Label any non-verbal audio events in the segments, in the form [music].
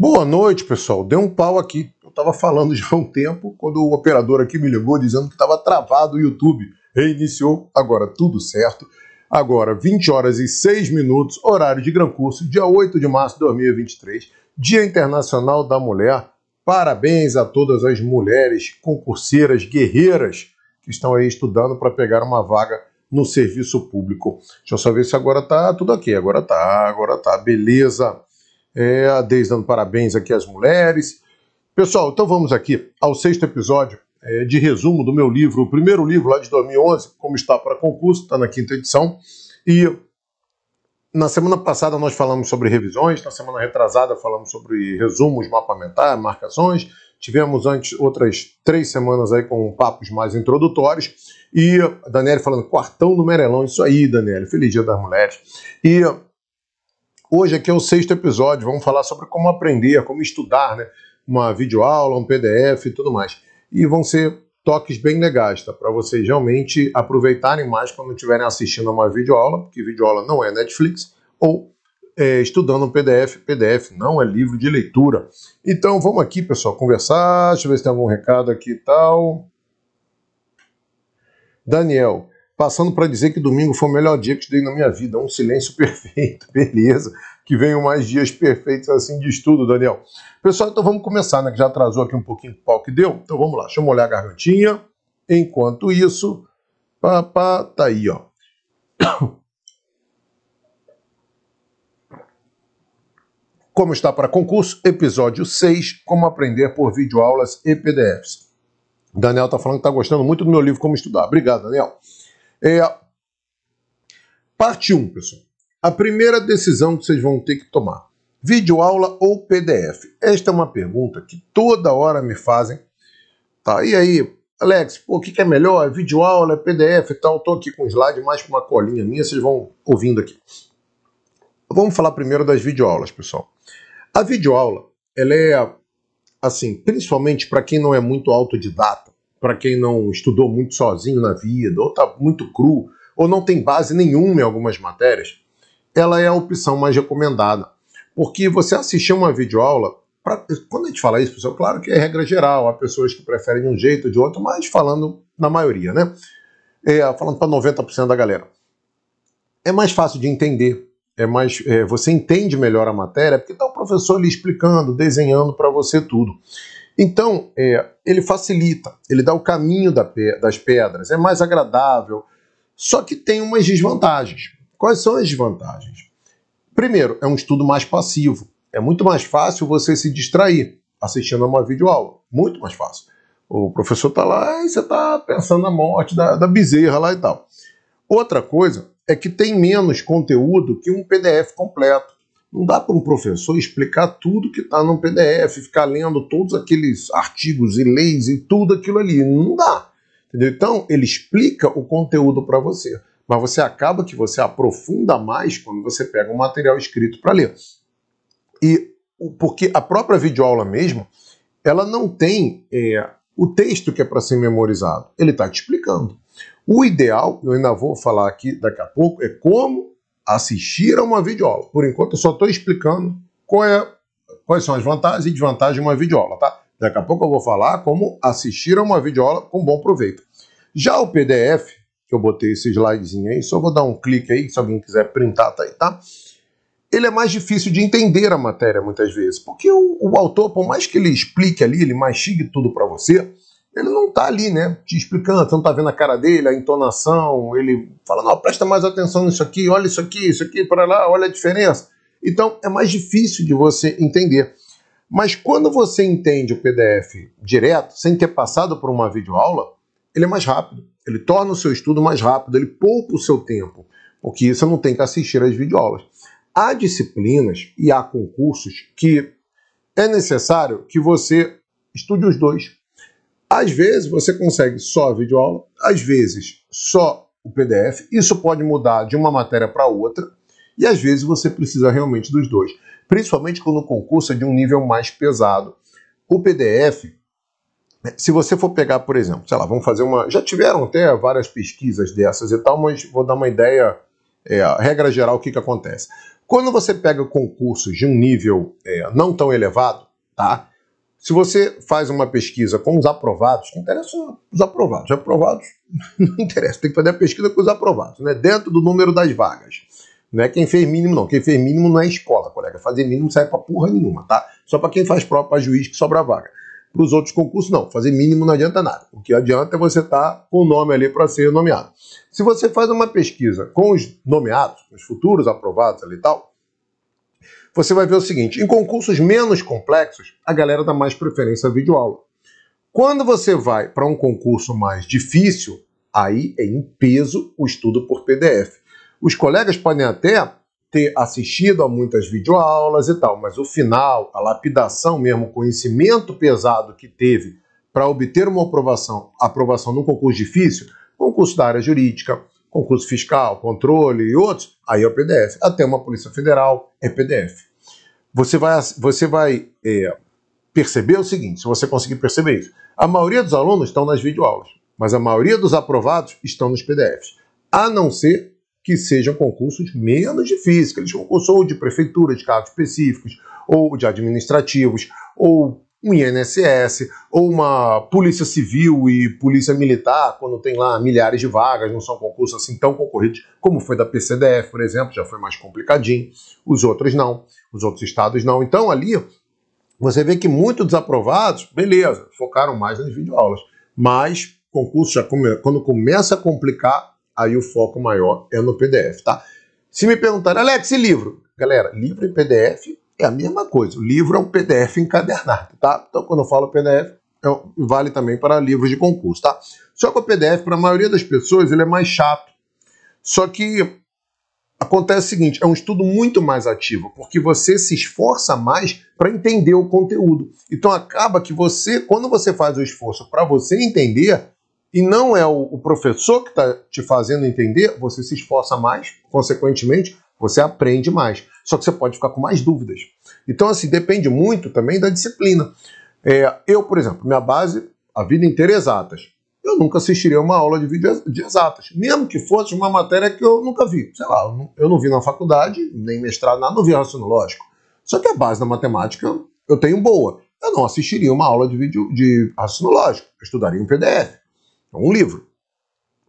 Boa noite, pessoal. Deu um pau aqui. Eu estava falando já há um tempo, quando o operador aqui me ligou dizendo que estava travado o YouTube. Reiniciou, agora tudo certo. Agora, 20 horas e 6 minutos, horário de Gran Curso, dia 8 de março de 2023, Dia Internacional da Mulher. Parabéns a todas as mulheres concurseiras, guerreiras, que estão aí estudando para pegar uma vaga no serviço público. Deixa eu só ver se agora tá tudo aqui. Agora tá, agora tá. Beleza. É, a Deise dando parabéns aqui às mulheres. Pessoal, então vamos aqui ao sexto episódio é, de resumo do meu livro, o primeiro livro lá de 2011, como está para concurso, está na quinta edição. E na semana passada nós falamos sobre revisões, na semana retrasada falamos sobre resumos, mapa mental, marcações. Tivemos antes outras três semanas aí com papos mais introdutórios. E a Daniele falando, quartão do Merelão, isso aí, Daniele, feliz dia das mulheres. E Hoje aqui é o sexto episódio, vamos falar sobre como aprender, como estudar, né? Uma videoaula, um PDF e tudo mais. E vão ser toques bem legais, tá? Para vocês realmente aproveitarem mais quando estiverem assistindo a uma videoaula, porque videoaula não é Netflix, ou é, estudando um PDF. PDF não é livro de leitura. Então vamos aqui, pessoal, conversar. Deixa eu ver se tem algum recado aqui e tal. Daniel, Passando para dizer que domingo foi o melhor dia que estudei na minha vida. Um silêncio [laughs] perfeito, beleza. Que venham mais dias perfeitos assim de estudo, Daniel. Pessoal, então vamos começar, né? Que já atrasou aqui um pouquinho o pau que deu. Então vamos lá, deixa eu molhar a gargantinha. Enquanto isso, pá, pá, tá aí, ó. [coughs] Como está para concurso, episódio 6, como aprender por videoaulas e PDFs. Daniel está falando que está gostando muito do meu livro Como Estudar. Obrigado, Daniel. É, parte 1, pessoal. A primeira decisão que vocês vão ter que tomar: vídeo aula ou PDF? Esta é uma pergunta que toda hora me fazem. Tá, e aí, Alex, pô, o que, é melhor? É vídeo aula, é PDF e tal? Estou aqui com um slide mais com uma colinha minha, vocês vão ouvindo aqui. Vamos falar primeiro das videoaulas, pessoal. A videoaula, ela é, assim, principalmente para quem não é muito autodidata, para quem não estudou muito sozinho na vida, ou está muito cru, ou não tem base nenhuma em algumas matérias, ela é a opção mais recomendada. Porque você assistir uma videoaula, pra, quando a gente fala isso, pessoal, claro que é regra geral, há pessoas que preferem de um jeito ou de outro, mas falando na maioria, né? É, falando para 90% da galera. É mais fácil de entender, é mais é, você entende melhor a matéria, porque está o professor lhe explicando, desenhando para você tudo. Então, é, ele facilita, ele dá o caminho da, das pedras, é mais agradável, só que tem umas desvantagens. Quais são as desvantagens? Primeiro, é um estudo mais passivo. É muito mais fácil você se distrair assistindo a uma videoaula. Muito mais fácil. O professor está lá e você está pensando na morte da, da bezerra lá e tal. Outra coisa é que tem menos conteúdo que um PDF completo. Não dá para um professor explicar tudo que está no PDF, ficar lendo todos aqueles artigos e leis e tudo aquilo ali. Não dá. Entendeu? Então, ele explica o conteúdo para você. Mas você acaba que você aprofunda mais quando você pega um material escrito para ler. E porque a própria videoaula mesmo, ela não tem é, o texto que é para ser memorizado. Ele está te explicando. O ideal, eu ainda vou falar aqui daqui a pouco, é como assistir a uma videoaula. Por enquanto, eu só estou explicando é, quais são as vantagens e desvantagens de uma videoaula, tá? Daqui a pouco eu vou falar como assistir a uma videoaula com bom proveito. Já o PDF, que eu botei esse slidezinho aí, só vou dar um clique aí, se alguém quiser printar, tá aí, tá? Ele é mais difícil de entender a matéria muitas vezes, porque o, o autor, por mais que ele explique ali, ele mastigue tudo para você, ele não está ali, né? Te explicando, você não está vendo a cara dele, a entonação, ele fala, não, presta mais atenção nisso aqui, olha isso aqui, isso aqui, para lá, olha a diferença. Então é mais difícil de você entender. Mas quando você entende o PDF direto, sem ter passado por uma videoaula, ele é mais rápido. Ele torna o seu estudo mais rápido, ele poupa o seu tempo, porque você não tem que assistir às videoaulas. Há disciplinas e há concursos que é necessário que você estude os dois às vezes você consegue só a videoaula, às vezes só o PDF. Isso pode mudar de uma matéria para outra e às vezes você precisa realmente dos dois, principalmente quando o concurso é de um nível mais pesado. O PDF, se você for pegar, por exemplo, sei lá, vamos fazer uma. Já tiveram até várias pesquisas dessas e tal, mas vou dar uma ideia, é, regra geral, o que, que acontece. Quando você pega concursos de um nível é, não tão elevado, tá? Se você faz uma pesquisa com os aprovados, que interessa os aprovados, aprovados [laughs] não interessa, tem que fazer a pesquisa com os aprovados, né? dentro do número das vagas. Não é quem fez mínimo, não. Quem fez mínimo não é escola, colega. Fazer mínimo sai serve pra porra nenhuma, tá? Só para quem faz prova para juiz que sobra vaga. Para os outros concursos, não. Fazer mínimo não adianta nada. O que adianta é você estar tá com o nome ali para ser nomeado. Se você faz uma pesquisa com os nomeados, os futuros aprovados ali e tal, você vai ver o seguinte: em concursos menos complexos, a galera dá mais preferência à videoaula. Quando você vai para um concurso mais difícil, aí é em peso o estudo por PDF. Os colegas podem até ter assistido a muitas videoaulas e tal, mas o final, a lapidação mesmo, o conhecimento pesado que teve para obter uma aprovação, aprovação num concurso difícil, concurso da área jurídica, concurso fiscal, controle e outros, aí é o PDF. Até uma Polícia Federal é PDF você vai, você vai é, perceber o seguinte, se você conseguir perceber isso. A maioria dos alunos estão nas videoaulas, mas a maioria dos aprovados estão nos PDFs, a não ser que sejam concursos menos difíceis, aqueles concursos ou de prefeitura, de cargos específicos, ou de administrativos, ou um INSS, ou uma polícia civil e polícia militar, quando tem lá milhares de vagas, não são concursos assim tão concorridos, como foi da PCDF, por exemplo, já foi mais complicadinho, os outros não, os outros estados não. Então ali você vê que muitos desaprovados, beleza, focaram mais nas videoaulas, mas concurso já come... quando começa a complicar, aí o foco maior é no PDF, tá? Se me perguntarem, Alex, e livro? Galera, livro e PDF é a mesma coisa. O livro é um PDF encadernado, tá? Então, quando eu falo PDF, é vale também para livros de concurso, tá? Só que o PDF, para a maioria das pessoas, ele é mais chato. Só que acontece o seguinte, é um estudo muito mais ativo, porque você se esforça mais para entender o conteúdo. Então acaba que você, quando você faz o esforço para você entender, e não é o, o professor que está te fazendo entender, você se esforça mais, consequentemente, você aprende mais. Só que você pode ficar com mais dúvidas. Então, assim, depende muito também da disciplina. É, eu, por exemplo, minha base, a vida inteira é exatas. Eu nunca assistiria uma aula de vídeo de exatas, mesmo que fosse uma matéria que eu nunca vi. Sei lá, eu não, vi na faculdade, nem mestrado, nada, não vi raciocínio Só que a base da matemática eu tenho boa. Eu não assistiria uma aula de vídeo de raciocínio lógico. Eu estudaria um PDF, um livro.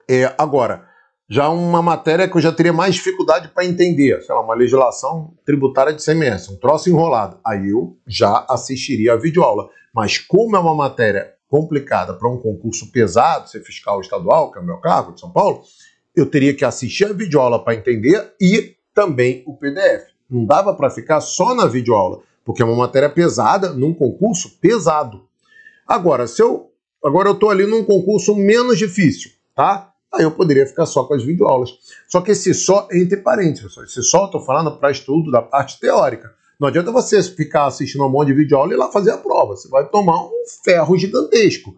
É, agora, já uma matéria que eu já teria mais dificuldade para entender, sei lá, uma legislação tributária de CMS, um troço enrolado. Aí eu já assistiria a videoaula. Mas como é uma matéria complicada para um concurso pesado, ser fiscal estadual, que é o meu cargo de São Paulo, eu teria que assistir a videoaula para entender e também o PDF. Não dava para ficar só na videoaula, porque é uma matéria pesada num concurso pesado. Agora, se eu agora eu estou ali num concurso menos difícil, tá? Aí eu poderia ficar só com as videoaulas. Só que esse só é entre parênteses, Esse só eu estou falando para estudo da parte teórica. Não adianta você ficar assistindo um monte de videoaula e lá fazer a prova. Você vai tomar um ferro gigantesco.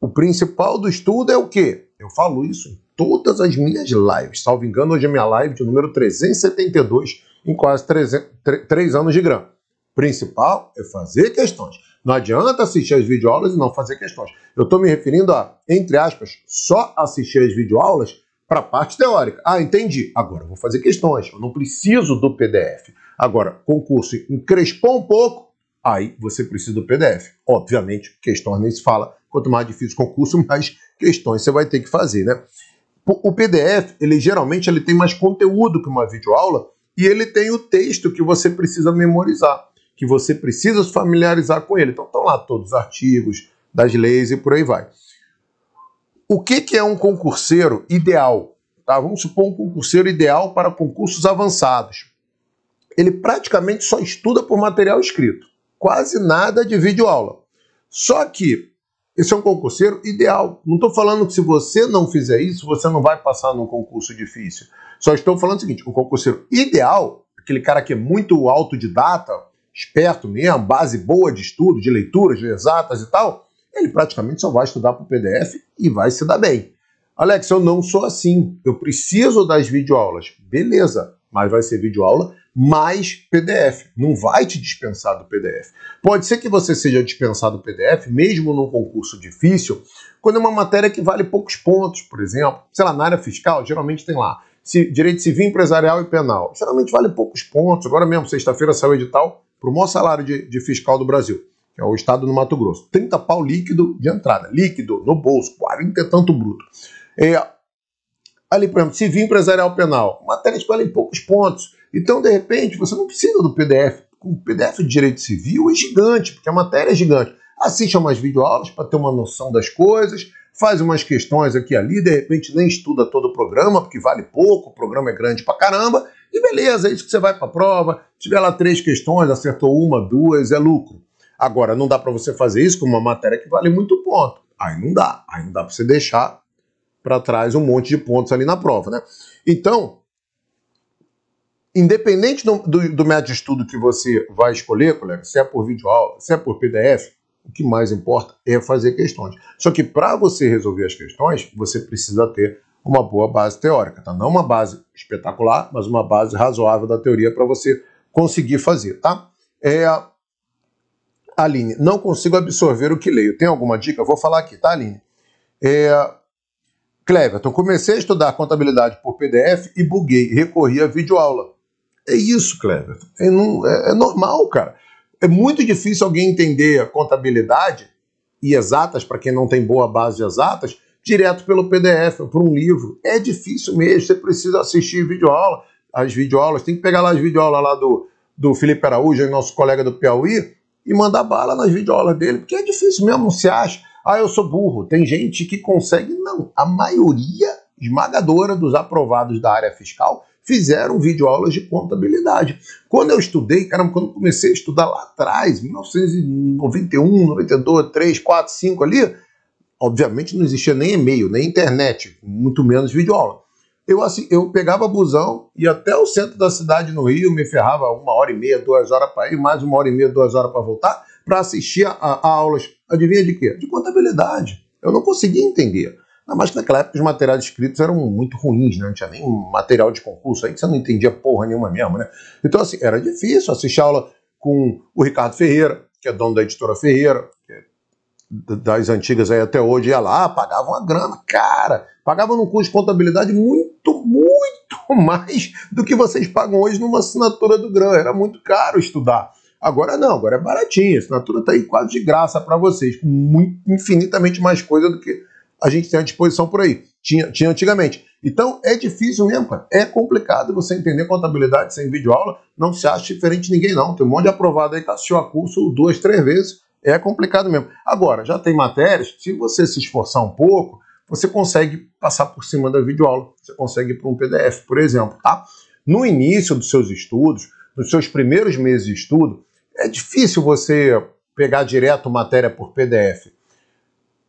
O principal do estudo é o quê? Eu falo isso em todas as minhas lives. Salvo engano, hoje é minha live de número 372 em quase 3 anos de grama. O principal é fazer questões. Não adianta assistir as videoaulas e não fazer questões. Eu estou me referindo a, entre aspas, só assistir as videoaulas para a parte teórica. Ah, entendi. Agora vou fazer questões. Eu não preciso do PDF. Agora, concurso encrespou um pouco, aí você precisa do PDF. Obviamente, questões nem se fala. Quanto mais difícil o concurso, [laughs] mais questões você vai ter que fazer, né? O PDF, ele geralmente ele tem mais conteúdo que uma videoaula e ele tem o texto que você precisa memorizar que você precisa se familiarizar com ele. Então estão lá todos os artigos das leis e por aí vai. O que, que é um concurseiro ideal? Tá? Vamos supor um concurseiro ideal para concursos avançados. Ele praticamente só estuda por material escrito, quase nada de vídeo aula. Só que esse é um concurseiro ideal. Não estou falando que se você não fizer isso, você não vai passar num concurso difícil. Só estou falando o seguinte: o concurseiro ideal, aquele cara que é muito autodidata, esperto mesmo, base boa de estudo, de leituras, de exatas e tal, ele praticamente só vai estudar para o PDF e vai se dar bem. Alex, eu não sou assim. Eu preciso das videoaulas. Beleza, mas vai ser videoaula mais PDF. Não vai te dispensar do PDF. Pode ser que você seja dispensado do PDF, mesmo num concurso difícil, quando é uma matéria que vale poucos pontos, por exemplo. Sei lá, na área fiscal, geralmente tem lá direito civil, empresarial e penal. Geralmente vale poucos pontos. Agora mesmo, sexta-feira saiu o edital para o maior salário de, de, fiscal do Brasil, que é o estado do Mato Grosso. 30 pau líquido de entrada, líquido no bolso, 40 e tanto bruto. É, ali, por exemplo, civil empresarial penal, matéria escolhe em poucos pontos. Então, de repente, você não precisa do PDF. O PDF de direito civil é gigante, porque a matéria é gigante. Assiste a umas videoaulas para ter uma noção das coisas, faz umas questões aqui e ali, de repente nem estuda todo o programa, porque vale pouco, o programa é grande pra caramba, e beleza, aí é você vai para a prova, tiver lá três questões, acertou uma, duas, é lucro. Agora, não dá para você fazer isso com uma matéria que vale muito ponto. Aí não dá. Aí não dá para você deixar para trás um monte de pontos ali na prova, né? Então, independente do, do, do, método de estudo que você vai escolher, colega, se é por videoaula, se é por PDF, o que mais importa é fazer questões. Só que para você resolver as questões, você precisa ter uma boa base teórica. Tá? Não uma base espetacular, mas uma base razoável da teoria para você conseguir fazer. Tá? É... Aline, não consigo absorver o que leio. Tem alguma dica? vou falar aqui, tá, Aline? É... Cleverton, então, comecei a estudar contabilidade por PDF e buguei, recorri a videoaula. É isso, Cleverton. É, não, é, é normal, cara. É muito difícil alguém entender contabilidade e exatas, para quem não tem boa base de exatas, direto pelo PDF ou por um livro. É difícil mesmo, você precisa assistir videoaula, as videoaulas, tem que pegar lá as videoaulas lá do, do Felipe Araújo, nosso colega do Piauí, e mandar bala nas videoaulas dele, porque é difícil mesmo, se acha. Ah, eu sou burro. Tem gente que consegue. Não, a maioria esmagadora dos aprovados da área fiscal fizeram videoaulas de contabilidade. Quando eu estudei, caramba, quando comecei a estudar lá atrás, 1991, 92, 3, 4, 5 ali, Obviamente não existia nem e-mail, nem internet, muito menos videoaula. Eu, assim, eu pegava busão e até o centro da cidade no Rio, me ferrava uma hora e meia, duas horas para ir, mais uma hora e meia, duas horas para voltar, para assistir a, a, aulas, adivinha de quê? De contabilidade. Eu não conseguia entender. Ainda mais que naquela época os materiais escritos eram muito ruins, né? não tinha nem material de concurso aí que você não entendia porra nenhuma mesmo, né? Então, assim, era difícil assistir aula com o Ricardo Ferreira, que é dono da editora Ferreira, das antigas aí até hoje ia lá, pagava uma grana, cara, pagava num curso de contabilidade muito, muito [laughs] mais do que vocês pagam hoje numa assinatura do grão. Era muito caro estudar. Agora não, agora é baratinho. A assinatura está aí quase de graça para vocês, com muito, infinitamente mais coisa do que a gente tem à disposição por aí. Tinha, tinha antigamente. Então é difícil mesmo, cara. É complicado você entender contabilidade sem videoaula. Não se acha diferente de ninguém, não. Tem um monte de aprovado aí que assistiu a curso duas, três vezes é complicado mesmo. Agora, já tem matérias, se você se esforçar um pouco, você consegue passar por cima da videoaula, você consegue por para um PDF, por exemplo, tá? No início dos seus estudos, nos seus primeiros meses de estudo, é difícil você pegar direto matéria por PDF.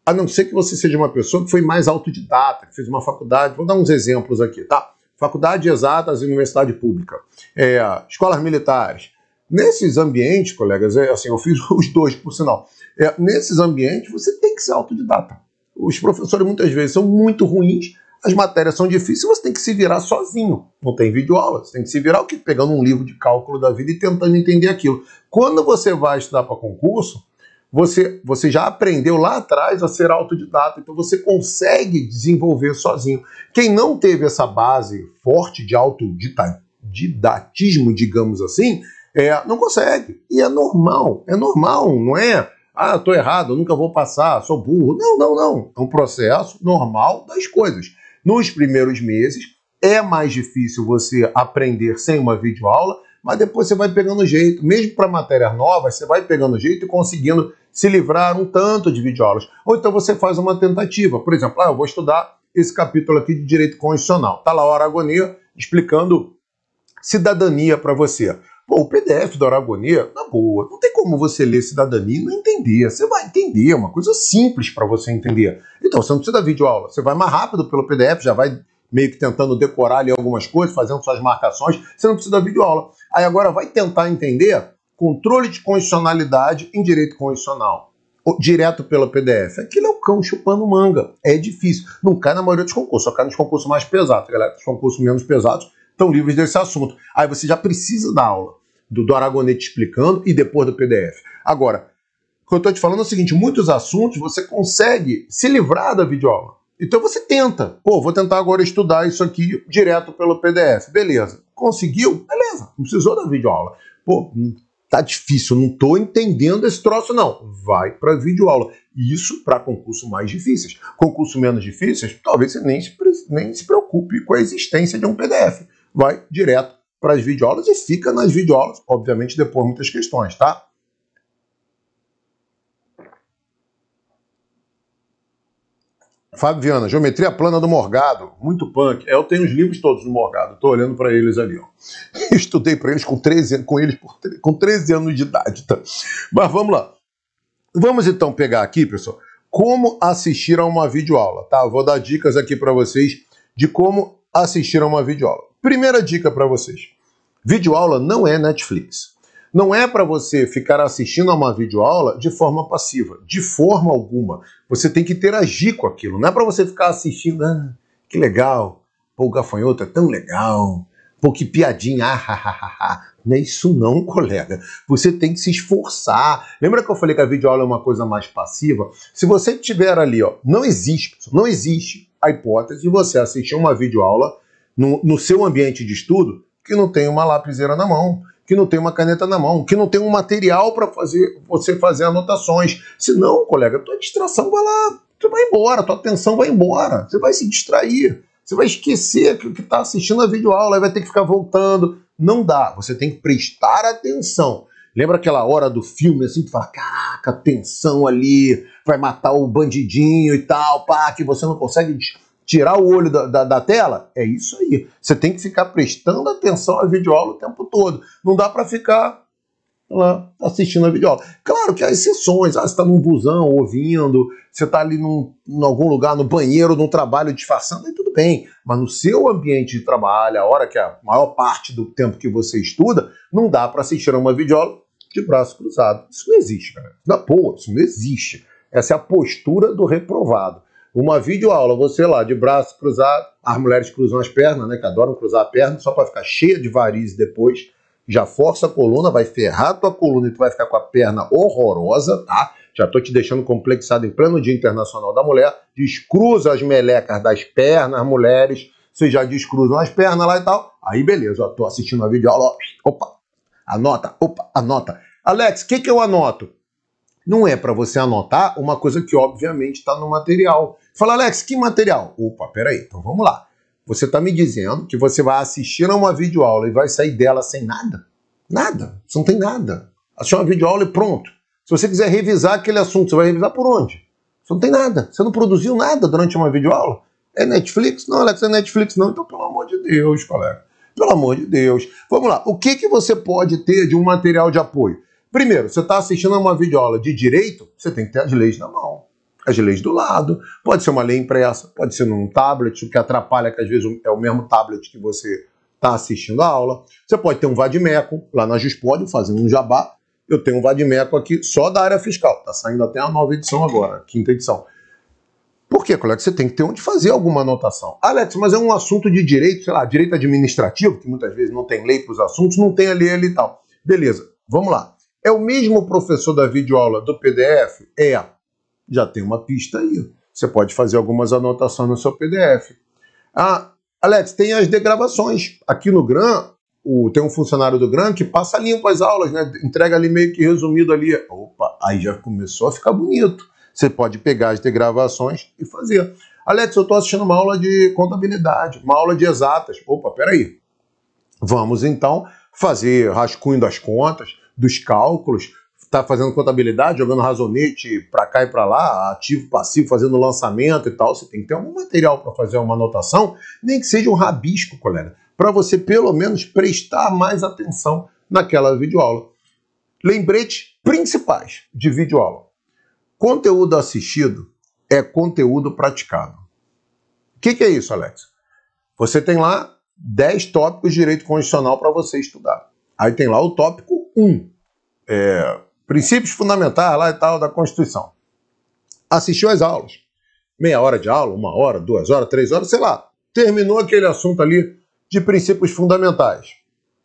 A não ser que você seja uma pessoa que foi mais autodidata, que fez uma faculdade, vou dar uns exemplos aqui, tá? Faculdade de Exatas e Universidade Pública, é, escolas militares, Nesses ambientes, colegas, é assim, eu fiz [laughs] os dois, por sinal. É, nesses ambientes, você tem que ser autodidata. Os professores muitas vezes são muito ruins, as matérias são difíceis, você tem que se virar sozinho. Não tem videoaula, você tem que se virar o que pegando um livro de cálculo da vida e tentando entender aquilo. Quando você vai estudar para concurso, você, você já aprendeu lá atrás a ser autodidata, então você consegue desenvolver sozinho. Quem não teve essa base forte de autodidatismo, digamos assim, é, não consegue. E é normal, é normal, não é? Ah, estou errado, nunca vou passar, sou burro. Não, não, não. É um processo normal das coisas. Nos primeiros meses é mais difícil você aprender sem uma videoaula, mas depois você vai pegando jeito. Mesmo para matérias novas, você vai pegando jeito e conseguindo se livrar um tanto de videoaulas. Ou então você faz uma tentativa. Por exemplo, ah, eu vou estudar esse capítulo aqui de direito constitucional. Está lá a Aragonia explicando cidadania para você. Bom, o PDF da Aragonia, na boa, não tem como você ler cidadania e não entender. Você vai entender, é uma coisa simples para você entender. Então, você não precisa da videoaula, você vai mais rápido pelo PDF, já vai meio que tentando decorar ali algumas coisas, fazendo suas marcações, você não precisa da videoaula. Aí agora vai tentar entender controle de constitucionalidade em direito constitucional. Direto pelo PDF. Aquilo é o cão chupando manga. É difícil. Não cai na maioria dos concursos, só cai nos concursos mais pesados, galera. Os concursos menos pesados estão livres desse assunto. Aí você já precisa da aula do, do Aragonete explicando e depois do PDF. Agora, o que eu estou te falando é o seguinte: muitos assuntos você consegue se livrar da videoaula. Então você tenta. Pô, vou tentar agora estudar isso aqui direto pelo PDF. Beleza. Conseguiu? Beleza. Não precisou da videoaula. Pô, hum, tá difícil, não estou entendendo esse troço não. Vai para a videoaula. Isso para concurso mais difíceis. Concurso menos difíceis, talvez você nem se, nem se preocupe com a existência de um PDF vai direto para as videoaulas e fica nas videoaulas, obviamente depois muitas questões, tá? Fabiana, Geometria Plana do Morgado, muito punk. É, eu tenho os livros todos do Morgado, estou olhando para eles ali, ó. [laughs] Estudei para eles com 13 com eles por, com 13 anos de idade, tá? Mas vamos lá. Vamos então pegar aqui, pessoal, como assistir a uma videoaula, tá? vou dar dicas aqui para vocês de como assistir a uma videoaula. Primeira dica para vocês: videoaula não é Netflix. Não é para você ficar assistindo a uma videoaula de forma passiva, de forma alguma. Você tem que interagir com aquilo. Não é para você ficar assistindo, ah, que legal, pô, o gafanhoto é tão legal, pô, que piadinha, ah, ah, ah, ah. Não é isso não, [laughs] colega. Você tem que se esforçar. Lembra que eu falei que a videoaula é uma coisa mais passiva? Se você tiver ali, ó, não existe, não existe a hipótese de você assistir uma videoaula no, no seu ambiente de estudo que não tem uma lapiseira na mão, que não tem uma caneta na mão, que não tem um material para fazer você fazer anotações. Se não, colega, tua distração vai lá, tu vai embora, tua atenção vai embora, você vai se distrair, você vai esquecer que está assistindo a videoaula e vai ter que ficar voltando. Não dá, você tem que prestar atenção. Lembra aquela hora do filme assim, tu fala, caraca, tensão ali, vai matar o bandidinho e tal, pá, que você não consegue tirar o olho da, da, da, tela? É isso aí. Você tem que ficar prestando atenção à videoaula o tempo todo. Não dá para ficar lá assistindo a videoaula. Claro que há exceções. Ah, você está num busão ouvindo, você está ali num, em algum lugar, no banheiro, no trabalho, disfarçando, aí tudo bem. Mas no seu ambiente de trabalho, a hora que é a maior parte do tempo que você estuda, não dá para assistir a uma videoaula de braço cruzado. Isso não existe, cara. Na boa, isso não existe. Essa é a postura do reprovado uma videoaula, você lá de braço cruzado, as mulheres cruzam as pernas, né, que adoram cruzar a perna, só para ficar cheia de varizes depois, já força a coluna, vai ferrar a tua coluna e tu vai ficar com a perna horrorosa, tá? Já tô te deixando complexado em pleno Dia Internacional da Mulher, descruza as melecas das pernas, mulheres, vocês já descruzam as pernas lá e tal, aí beleza, ó, tô assistindo a videoaula, ó, opa, anota, opa, anota. Alex, o que que eu anoto? Não é para você anotar uma coisa que obviamente está no material Fala, Alex, que material? Opa, peraí, então vamos lá. Você está me dizendo que você vai assistir a uma videoaula e vai sair dela sem nada? Nada, você não tem nada. Assistir uma videoaula e pronto. Se você quiser revisar aquele assunto, você vai revisar por onde? Você não tem nada, você não produziu nada durante uma videoaula? É Netflix? Não, Alex, é Netflix não, então pelo amor de Deus, colega. Pelo amor de Deus. Vamos lá, o que, que você pode ter de um material de apoio? Primeiro, você está assistindo a uma videoaula de direito, você tem que ter as leis na mão as leis do lado, pode ser uma lei impressa, pode ser num tablet, o que atrapalha que às vezes é o mesmo tablet que você está assistindo a aula. Você pode ter um vadimeco lá na Juspod, fazendo um jabá. Eu tenho um vadimeco aqui só da área fiscal, está saindo até a nova edição agora, quinta edição. Por quê, colega? Você tem que ter onde fazer alguma anotação. Alex, mas é um assunto de direito, sei lá, direito administrativo, que muitas vezes não tem lei para os assuntos, não tem a lei ali e tal. Beleza, vamos lá. É o mesmo professor da videoaula do PDF? É já tem uma pista aí. Você pode fazer algumas anotações no seu PDF. Ah, Alex, tem as degravações. Aqui no GRAM, o, tem um funcionário do GRAM que passa limpo as aulas, né? entrega ali meio que resumido ali. Opa, aí já começou a ficar bonito. Você pode pegar as degravações e fazer. Alex, eu estou assistindo uma aula de contabilidade, uma aula de exatas. Opa, peraí. Vamos então fazer rascunho das contas, dos cálculos, está fazendo contabilidade, jogando razonete para cá e para lá, ativo, passivo, fazendo lançamento e tal, você tem que ter algum material para fazer uma anotação, nem que seja um rabisco, colega, para você pelo menos prestar mais atenção naquela videoaula. Lembretes principais de videoaula. Conteúdo assistido é conteúdo praticado. O que, que é isso, Alex? Você tem lá 10 tópicos de direito constitucional para você estudar. Aí tem lá o tópico 1, é, princípios fundamentais lá e tal da Constituição. Assistiu às aulas. Meia hora de aula, uma hora, duas horas, três horas, sei lá. Terminou aquele assunto ali de princípios fundamentais.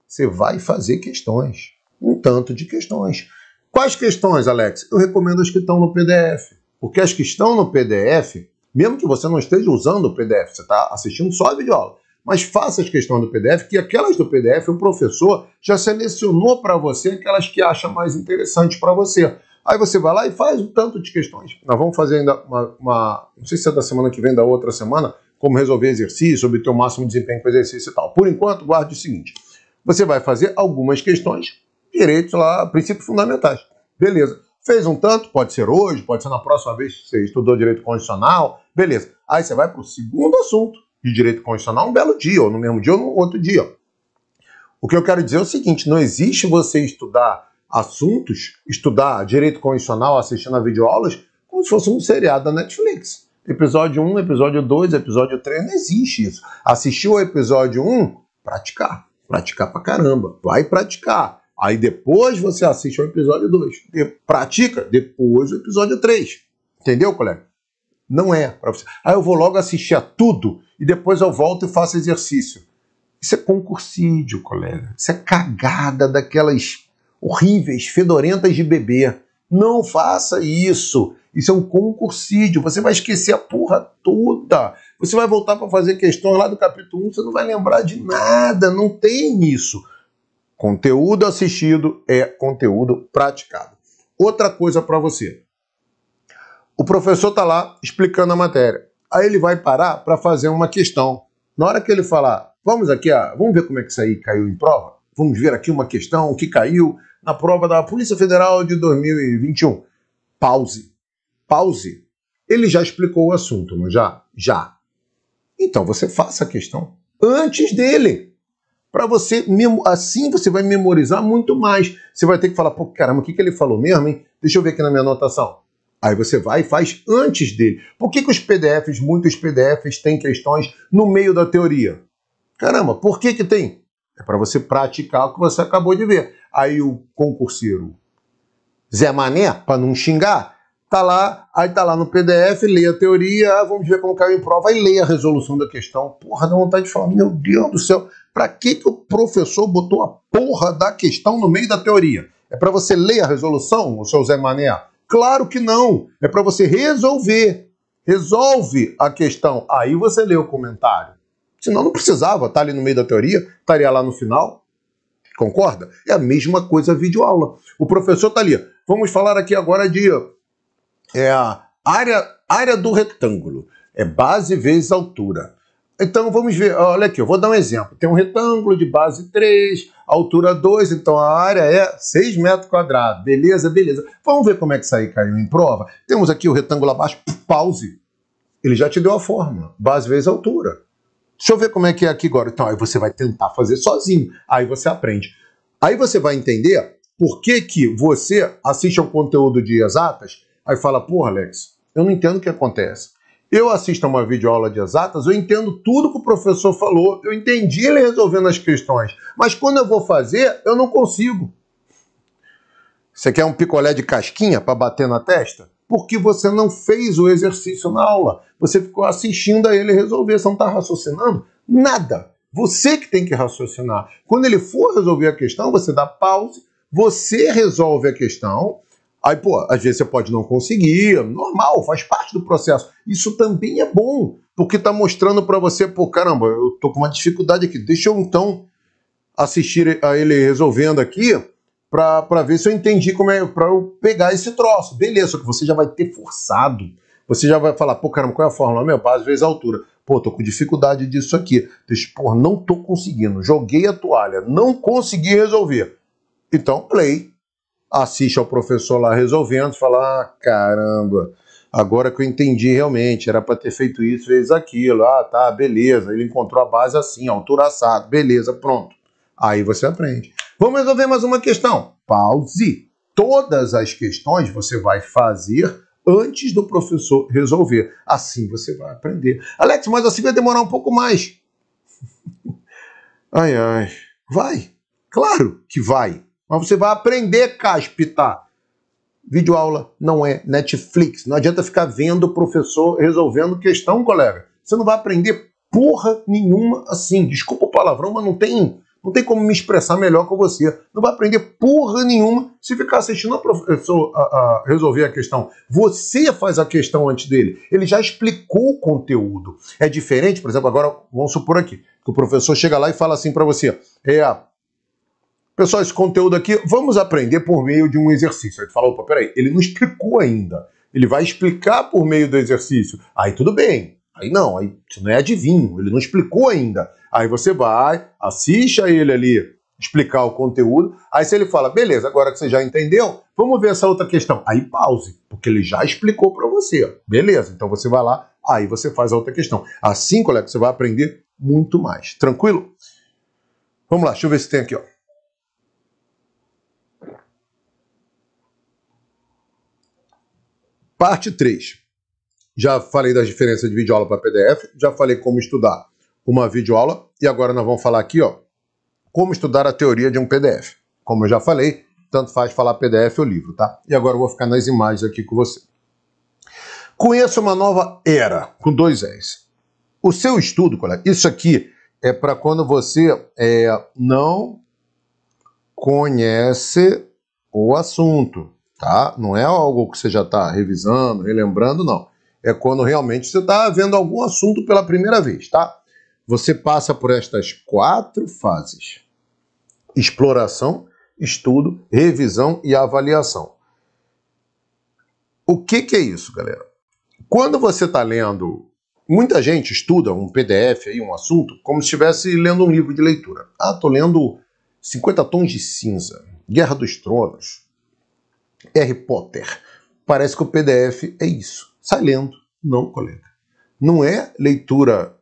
Você vai fazer questões. Um tanto de questões. Quais questões, Alex? Eu recomendo as que estão no PDF. Porque as que estão no PDF, mesmo que você não esteja usando o PDF, você está assistindo só a videoaula mas faça as questões do PDF, que aquelas do PDF o professor já selecionou para você aquelas que acha mais interessantes para você. Aí você vai lá e faz um tanto de questões. Nós vamos fazer ainda uma, uma, não sei se é da semana que vem, da outra semana, como resolver exercício, obter o máximo desempenho com exercício e tal. Por enquanto, guarde o seguinte: você vai fazer algumas questões, direitos lá, princípios fundamentais. Beleza. Fez um tanto, pode ser hoje, pode ser na próxima vez que você estudou direito constitucional, beleza. Aí você vai para o segundo assunto de direito constitucional um belo dia, ou no mesmo dia, ou no outro dia. O que eu quero dizer é o seguinte: não existe você estudar assuntos, estudar direito constitucional assistindo a videoaulas, como se fosse um seriado da Netflix. Episódio 1, episódio 2, episódio 3, não existe isso. Assistiu o episódio 1, praticar. Praticar pra caramba. Vai praticar. Aí depois você assiste o episódio 2. Pratica depois o episódio 3. Entendeu, colega? Não é para você. Ah, eu vou logo assistir a tudo e depois eu volto e faço exercício. Isso é concursídio, colega. Isso é cagada daquelas horríveis, fedorentas de bebê. Não faça isso. Isso é um concursídio. Você vai esquecer a porra toda. Você vai voltar para fazer questões lá do capítulo 1, você não vai lembrar de nada. Não tem isso. Conteúdo assistido é conteúdo praticado. Outra coisa para você. O professor está lá explicando a matéria. Aí ele vai parar para fazer uma questão. Na hora que ele falar, vamos aqui, ó, ah, vamos ver como é que isso aí caiu em prova? Vamos ver aqui uma questão, o que caiu na prova da Polícia Federal de 2021. Pause. Pause. Ele já explicou o assunto, não é já? Já. Então você faça a questão antes dele. Para você, assim você vai memorizar muito mais. Você vai ter que falar, pô, caramba, o que, que ele falou mesmo, hein? Deixa eu ver aqui na minha anotação. Aí você vai e faz antes dele. Por que, que os PDFs, muitos PDFs, têm questões no meio da teoria? Caramba, por que, que tem? É para você praticar o que você acabou de ver. Aí o concurseiro Zé Mané, para não xingar, tá lá, aí tá lá no PDF, lê a teoria, ah, vamos ver como caiu em prova, aí lê a resolução da questão. Porra, dá vontade de falar, meu Deus do céu, para que, que o professor botou a porra da questão no meio da teoria? É para você ler a resolução, o seu Zé Mané? Claro que não. É para você resolver. Resolve a questão. Aí você lê o comentário. Senão não precisava, Está ali no meio da teoria, estaria lá no final. Concorda? É a mesma coisa a videoaula. O professor está ali. Vamos falar aqui agora de é, área, área do retângulo. É base vezes altura. Então vamos ver, olha aqui, eu vou dar um exemplo. Tem um retângulo de base 3, altura 2, então a área é 6 metros quadrados. Beleza, beleza. Vamos ver como é que isso aí caiu em prova? Temos aqui o retângulo abaixo, pause. Ele já te deu a fórmula, base vezes altura. Deixa eu ver como é que é aqui agora. Então, aí você vai tentar fazer sozinho, aí você aprende. Aí você vai entender por que, que você assiste ao conteúdo de exatas, aí fala, porra, Alex, eu não entendo o que acontece. Eu assisto a uma videoaula de exatas, eu entendo tudo que o professor falou, eu entendi ele resolvendo as questões, mas quando eu vou fazer, eu não consigo. Você quer um picolé de casquinha para bater na testa? Porque você não fez o exercício na aula. Você ficou assistindo a ele resolver, você não está raciocinando nada. Você que tem que raciocinar. Quando ele for resolver a questão, você dá pause, você resolve a questão Aí, pô, às vezes você pode não conseguir, normal, faz parte do processo. Isso também é bom, porque está mostrando para você, pô, caramba, eu tô com uma dificuldade aqui, deixa eu então assistir a ele resolvendo aqui para ver se eu entendi como é para eu pegar esse troço. Beleza, só que você já vai ter forçado. Você já vai falar, pô, caramba, qual é a fórmula? Meu, às vezes altura. Pô, tô com dificuldade disso aqui. Deixa, pô, não tô conseguindo. Joguei a toalha, não consegui resolver. Então, play assiste ao professor lá resolvendo, fala: ah, caramba, agora que eu entendi realmente, era para ter feito isso, fez aquilo, ah, tá, beleza, ele encontrou a base assim, altura beleza, pronto. Aí você aprende. Vamos resolver mais uma questão. Pause. Todas as questões você vai fazer antes do professor resolver. Assim você vai aprender. Alex, mas assim vai demorar um pouco mais. [laughs] Ai, ai. Vai. Claro que vai. Mas você vai aprender caspita! Tá? Videoaula não é Netflix. Não adianta ficar vendo o professor resolvendo questão, colega. Você não vai aprender porra nenhuma assim. Desculpa o palavrão, mas não tem, não tem como me expressar melhor com você. Não vai aprender porra nenhuma se ficar assistindo o professor a, a resolver a questão. Você faz a questão antes dele. Ele já explicou o conteúdo. É diferente, por exemplo, agora vamos supor aqui que o professor chega lá e fala assim para você: é Pessoal, esse conteúdo aqui, vamos aprender por meio de um exercício. Aí tu fala, opa, peraí, ele não explicou ainda. Ele vai explicar por meio do exercício. Aí tudo bem. Aí não, aí isso não é adivinho, ele não explicou ainda. Aí você vai, assiste a ele ali explicar o conteúdo. Aí se ele fala, beleza, agora que você já entendeu, vamos ver essa outra questão. Aí pause, porque ele já explicou para você. Beleza, então você vai lá, aí você faz a outra questão. Assim, colega, você vai aprender muito mais. Tranquilo? Vamos lá, deixa eu ver se tem aqui, ó. Parte 3. Já falei das diferenças de videoaula para PDF, já falei como estudar uma videoaula e agora nós vamos falar aqui, ó, como estudar a teoria de um PDF. Como eu já falei, tanto faz falar PDF ou livro, tá? E agora eu vou ficar nas imagens aqui com você. Conheça uma nova era, com dois S. O seu estudo, colega, isso aqui é para quando você é, não conhece o assunto tá? Não é algo que você já está revisando, relembrando, não. É quando realmente você está vendo algum assunto pela primeira vez, tá? Você passa por estas quatro fases: exploração, estudo, revisão e avaliação. O que, que é isso, galera? Quando você está lendo, muita gente estuda um PDF aí, um assunto, como se estivesse lendo um livro de leitura. Ah, tô lendo 50 Tons de Cinza, Guerra dos Tronos, Harry Potter. Parece que o PDF é isso. Sai lendo, não coleta. Não é leitura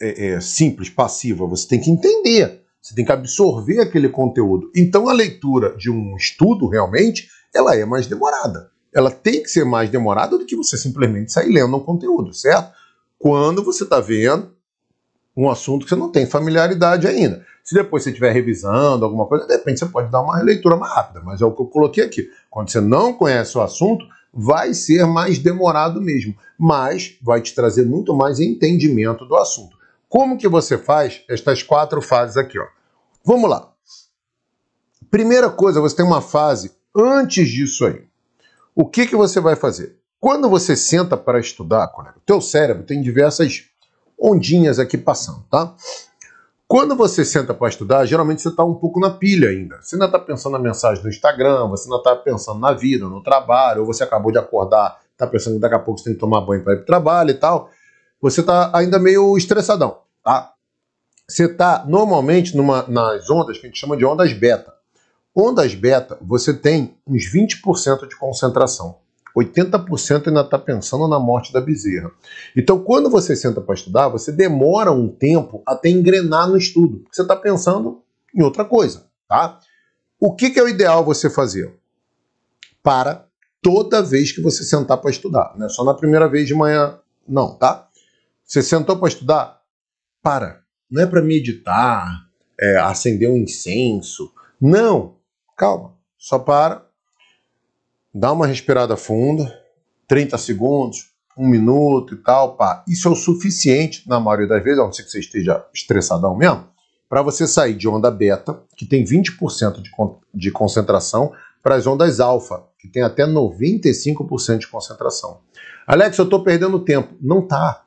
é, é, simples, passiva. Você tem que entender, você tem que absorver aquele conteúdo. Então a leitura de um estudo realmente, ela é mais demorada. Ela tem que ser mais demorada do que você simplesmente sair lendo um conteúdo, certo? Quando você está vendo um assunto que você não tem familiaridade ainda. Se depois você estiver revisando alguma coisa, depende, você pode dar uma leitura mais rápida, mas é o que eu coloquei aqui. Quando você não conhece o assunto, vai ser mais demorado mesmo, mas vai te trazer muito mais entendimento do assunto. Como que você faz estas quatro fases aqui, ó? Vamos lá. Primeira coisa, você tem uma fase antes disso aí. O que que você vai fazer? Quando você senta para estudar, colega, o teu cérebro tem diversas ondinhas aqui passando, tá? Quando você senta para estudar, geralmente você está um pouco na pilha ainda. Você ainda está pensando na mensagem do Instagram, você ainda está pensando na vida, no trabalho, ou você acabou de acordar, está pensando que daqui a pouco você tem que tomar banho para ir para o trabalho e tal. Você está ainda meio estressadão, tá? Você está normalmente numa, nas ondas que a gente chama de ondas beta. Ondas beta, você tem uns 20% de concentração. 80% ainda está pensando na morte da bezerra. Então, quando você senta para estudar, você demora um tempo até engrenar no estudo. Você está pensando em outra coisa, tá? O que, que é o ideal você fazer? Para toda vez que você sentar para estudar, não é só na primeira vez de manhã, não, tá? Você sentou para estudar? Para. Não é para meditar, é, acender um incenso. Não. Calma. Só para, dá uma respirada funda, 30 segundos, um minuto e tal, pá. Isso é o suficiente, na maioria das vezes, a não ser que você esteja estressadão mesmo, para você sair de onda beta, que tem 20% de, con de concentração, para as ondas alfa, que tem até 95% de concentração. Alex, eu estou perdendo tempo. Não tá.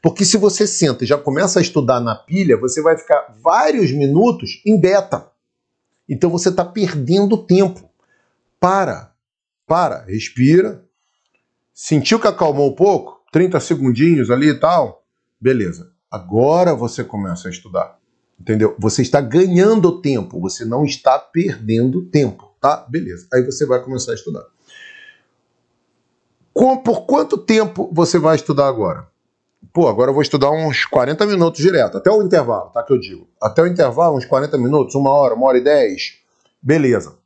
Porque se você senta e já começa a estudar na pilha, você vai ficar vários minutos em beta. Então você está perdendo tempo. Para, para, respira. Sentiu que acalmou um pouco? 30 segundinhos ali e tal? Beleza. Agora você começa a estudar. Entendeu? Você está ganhando tempo, você não está perdendo tempo, tá? Beleza. Aí você vai começar a estudar. Com, por quanto tempo você vai estudar agora? Pô, agora eu vou estudar uns 40 minutos direto, até o intervalo, tá? Que eu digo. Até o intervalo, uns 40 minutos, uma hora, uma hora e dez. Beleza.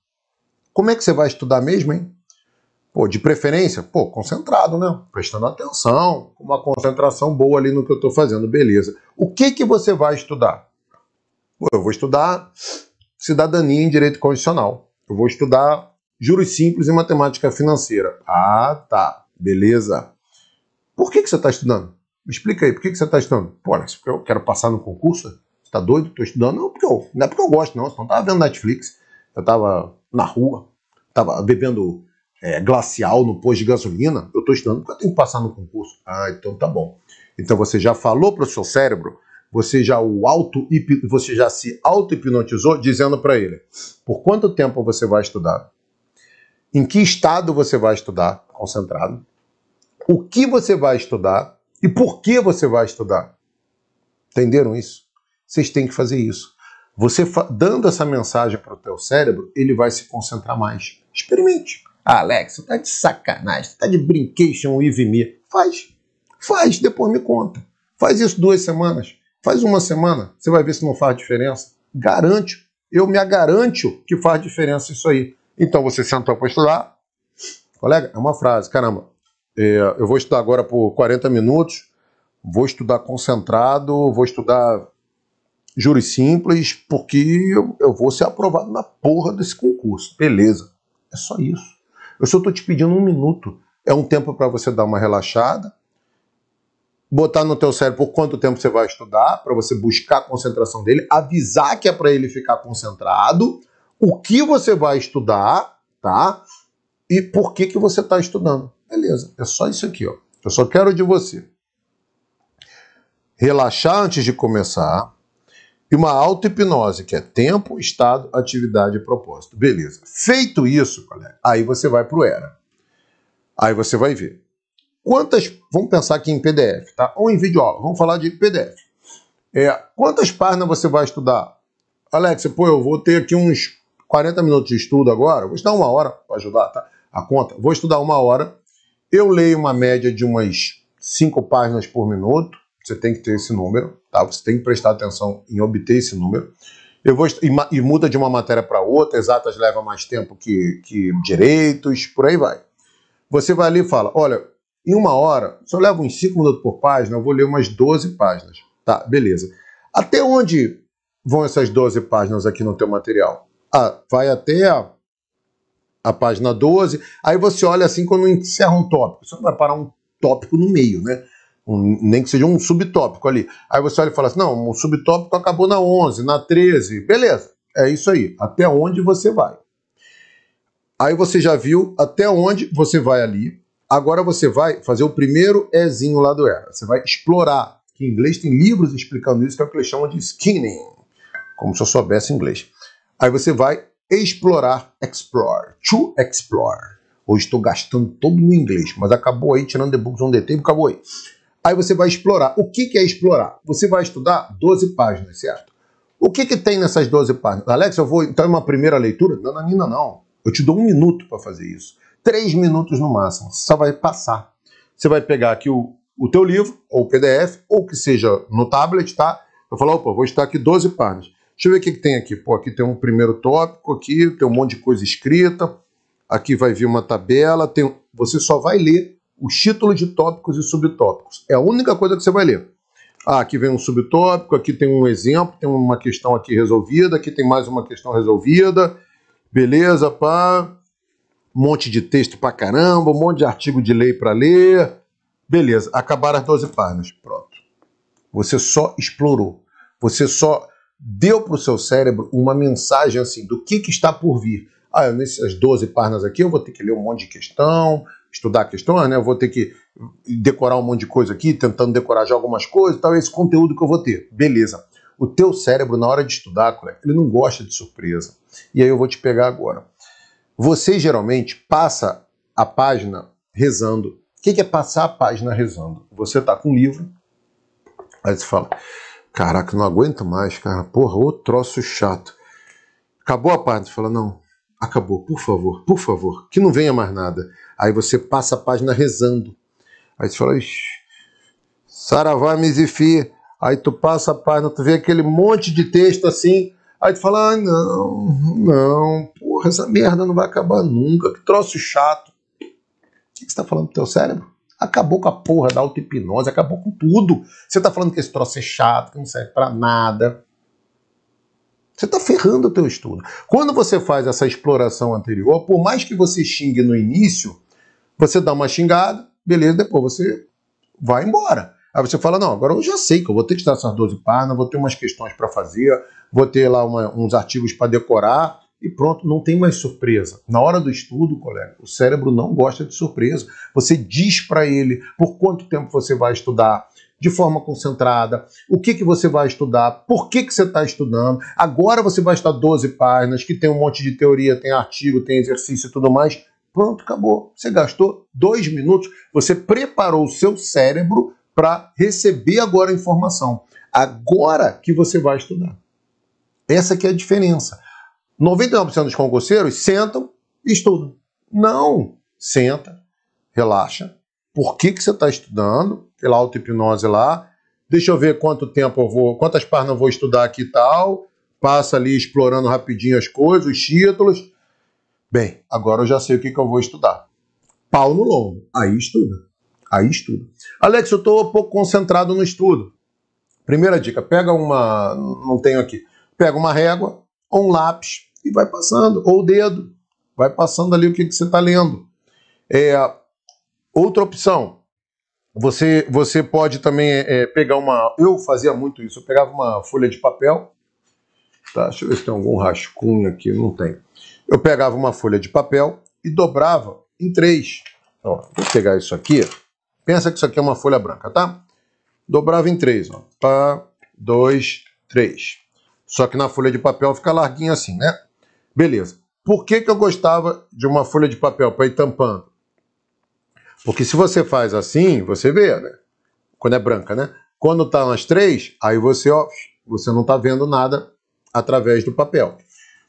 Como é que você vai estudar mesmo, hein? Pô, de preferência, pô, concentrado, né? Prestando atenção, uma concentração boa ali no que eu estou fazendo, beleza. O que que você vai estudar? Pô, eu vou estudar cidadania em direito constitucional. Eu vou estudar juros simples e matemática financeira. Ah, tá, beleza. Por que que você está estudando? Me explica aí, por que que você está estudando? Pô, é porque eu quero passar no concurso? Você tá doido? Estou estudando? Não, porque eu, não é porque eu gosto, não. Eu não estava vendo Netflix, eu estava na rua, estava bebendo é, glacial no posto de gasolina, eu estou estudando porque eu tenho que passar no concurso. Ah, então tá bom. Então você já falou para o seu cérebro, você já o auto você já se auto hipnotizou dizendo para ele: por quanto tempo você vai estudar? Em que estado você vai estudar concentrado? O que você vai estudar e por que você vai estudar? Entenderam isso? Vocês têm que fazer isso. Você dando essa mensagem para o teu cérebro, ele vai se concentrar mais. Experimente. Alex, você tá de sacanagem, você tá de brincation with me. Faz, faz, depois me conta. Faz isso duas semanas, faz uma semana, você vai ver se não faz diferença. Garante, eu me garanto que faz diferença isso aí. Então você sentou para estudar, colega, é uma frase, caramba, é, eu vou estudar agora por 40 minutos, vou estudar concentrado, vou estudar juros simples, porque eu, eu vou ser aprovado na porra desse concurso. Beleza, é só isso. Eu só estou te pedindo um minuto. É um tempo para você dar uma relaxada, botar no teu cérebro por quanto tempo você vai estudar, para você buscar a concentração dele, avisar que é para ele ficar concentrado, o que você vai estudar, tá? E por que que você está estudando. Beleza, é só isso aqui, ó. Eu só quero de você relaxar antes de começar, e uma auto-hipnose, que é tempo, estado, atividade e propósito. Beleza. Feito isso, colega, aí você vai para o ERA. Aí você vai ver. Quantas. Vamos pensar aqui em PDF, tá? Ou em vídeo aula. Vamos falar de PDF. É, quantas páginas você vai estudar? Alex, pô, eu vou ter aqui uns 40 minutos de estudo agora. Vou estudar uma hora para ajudar, tá? A conta. Vou estudar uma hora. Eu leio uma média de umas 5 páginas por minuto você tem que ter esse número, tá? Você tem que prestar atenção em obter esse número. Eu vou e, e muda de uma matéria para outra, exatas leva mais tempo que, que direitos, por aí vai. Você vai ali e fala, olha, em uma hora, se eu levo uns 5 minutos por página, eu vou ler umas 12 páginas. Tá, beleza. Até onde vão essas 12 páginas aqui no teu material? Ah, vai até a, a página 12, aí você olha assim quando encerra um tópico. Você não vai parar um tópico no meio, né? um, nem que seja um subtópico ali. Aí você olha e fala assim: não, o subtópico acabou na 11, na 13, beleza, é isso aí, até onde você vai. Aí você já viu até onde você vai ali, agora você vai fazer o primeiro Ezinho lá do era, você vai explorar, que em inglês tem livros explicando isso, que é o que eles chamam de skinning, como se eu soubesse inglês. Aí você vai explorar, explore, to explore. Hoje estou gastando todo o meu inglês, mas acabou aí, tirando The Books on the Table, acabou aí. Aí você vai explorar. O que, que é explorar? Você vai estudar 12 páginas, certo? O que, que tem nessas 12 páginas? Alex, eu vou então é uma primeira leitura? Não, Nananina, não. Eu te dou um minuto para fazer isso. Três minutos no máximo. Você só vai passar. Você vai pegar aqui o, o teu livro, ou o PDF, ou que seja no tablet, tá? Eu falo, opa, vou estar aqui 12 páginas. Deixa eu ver o que, que tem aqui. Pô, aqui tem um primeiro tópico, aqui tem um monte de coisa escrita, aqui vai vir uma tabela, tem... você só vai ler os títulos de tópicos e subtópicos. É a única coisa que você vai ler. Ah, aqui vem um subtópico, aqui tem um exemplo, tem uma questão aqui resolvida, aqui tem mais uma questão resolvida. Beleza, pá. Um monte de texto pra caramba, um monte de artigo de lei para ler. Beleza, acabaram as 12 páginas. Pronto. Você só explorou. Você só deu para o seu cérebro uma mensagem assim do que, que está por vir. Ah, nessas 12 páginas aqui eu vou ter que ler um monte de questão, estudar a questão, ah, né? Eu vou ter que decorar um monte de coisa aqui, tentando decorar já algumas coisas, tal, esse conteúdo que eu vou ter. Beleza. O teu cérebro, na hora de estudar, colega, ele não gosta de surpresa. E aí eu vou te pegar agora. Você geralmente passa a página rezando. O que é passar a página rezando? Você tá com um livro, aí você fala, caraca, não aguento mais, cara, porra, outro troço chato. Acabou a página, você fala, não, acabou, por favor, por favor, que não venha mais nada. Aí você passa a página rezando. Aí você fala, Saravá Mizifi. Aí tu passa a página, tu vê aquele monte de texto assim. Aí tu fala, ah, não, não, porra, essa merda não vai acabar nunca, que troço chato. O que você está falando pro teu cérebro? Acabou com a porra da auto-hipnose, acabou com tudo. Você tá falando que esse troço é chato, que não serve para nada. Você está ferrando o teu estudo. Quando você faz essa exploração anterior, por mais que você xingue no início, você dá uma xingada, beleza, depois você vai embora. Aí você fala, não, agora eu já sei que eu vou ter que estudar essas 12 páginas, vou ter umas questões para fazer, vou ter lá uma, uns artigos para decorar e pronto, não tem mais surpresa. Na hora do estudo, colega, o cérebro não gosta de surpresa. Você diz para ele por quanto tempo você vai estudar, de forma concentrada, o que, que você vai estudar, por que, que você está estudando. Agora você vai estudar 12 páginas, que tem um monte de teoria, tem artigo, tem exercício e tudo mais. Pronto, acabou. Você gastou dois minutos, você preparou o seu cérebro para receber agora a informação. Agora que você vai estudar. Essa que é a diferença. 99% dos concurseiros sentam e estudam. Não! Senta, relaxa. Por que, que você está estudando? Pela auto-hipnose lá. Deixa eu ver quanto tempo eu vou, quantas páginas eu vou estudar aqui e tal. Passa ali explorando rapidinho as coisas, os títulos Bem, agora eu já sei o que, que eu vou estudar. Pau no lombo. Aí estuda. Aí estuda. Alex, eu estou um pouco concentrado no estudo. Primeira dica, pega uma... Não tenho aqui. Pega uma régua ou um lápis e vai passando. Ou o dedo. Vai passando ali o que, que você está lendo. É, outra opção, você, você pode também é, pegar uma... Eu fazia muito isso. Eu pegava uma folha de papel. Tá, deixa eu ver se tem algum rascunho aqui. Não tem. Eu pegava uma folha de papel e dobrava em três. Ó, vou pegar isso aqui. Pensa que isso aqui é uma folha branca, tá? Dobrava em três, ó. Pá, dois, três. Só que na folha de papel fica larguinho assim, né? Beleza. Por que, que eu gostava de uma folha de papel para ir tampando? Porque se você faz assim, você vê, né? Quando é branca, né? Quando tá nas três, aí você, ó, você não tá vendo nada através do papel.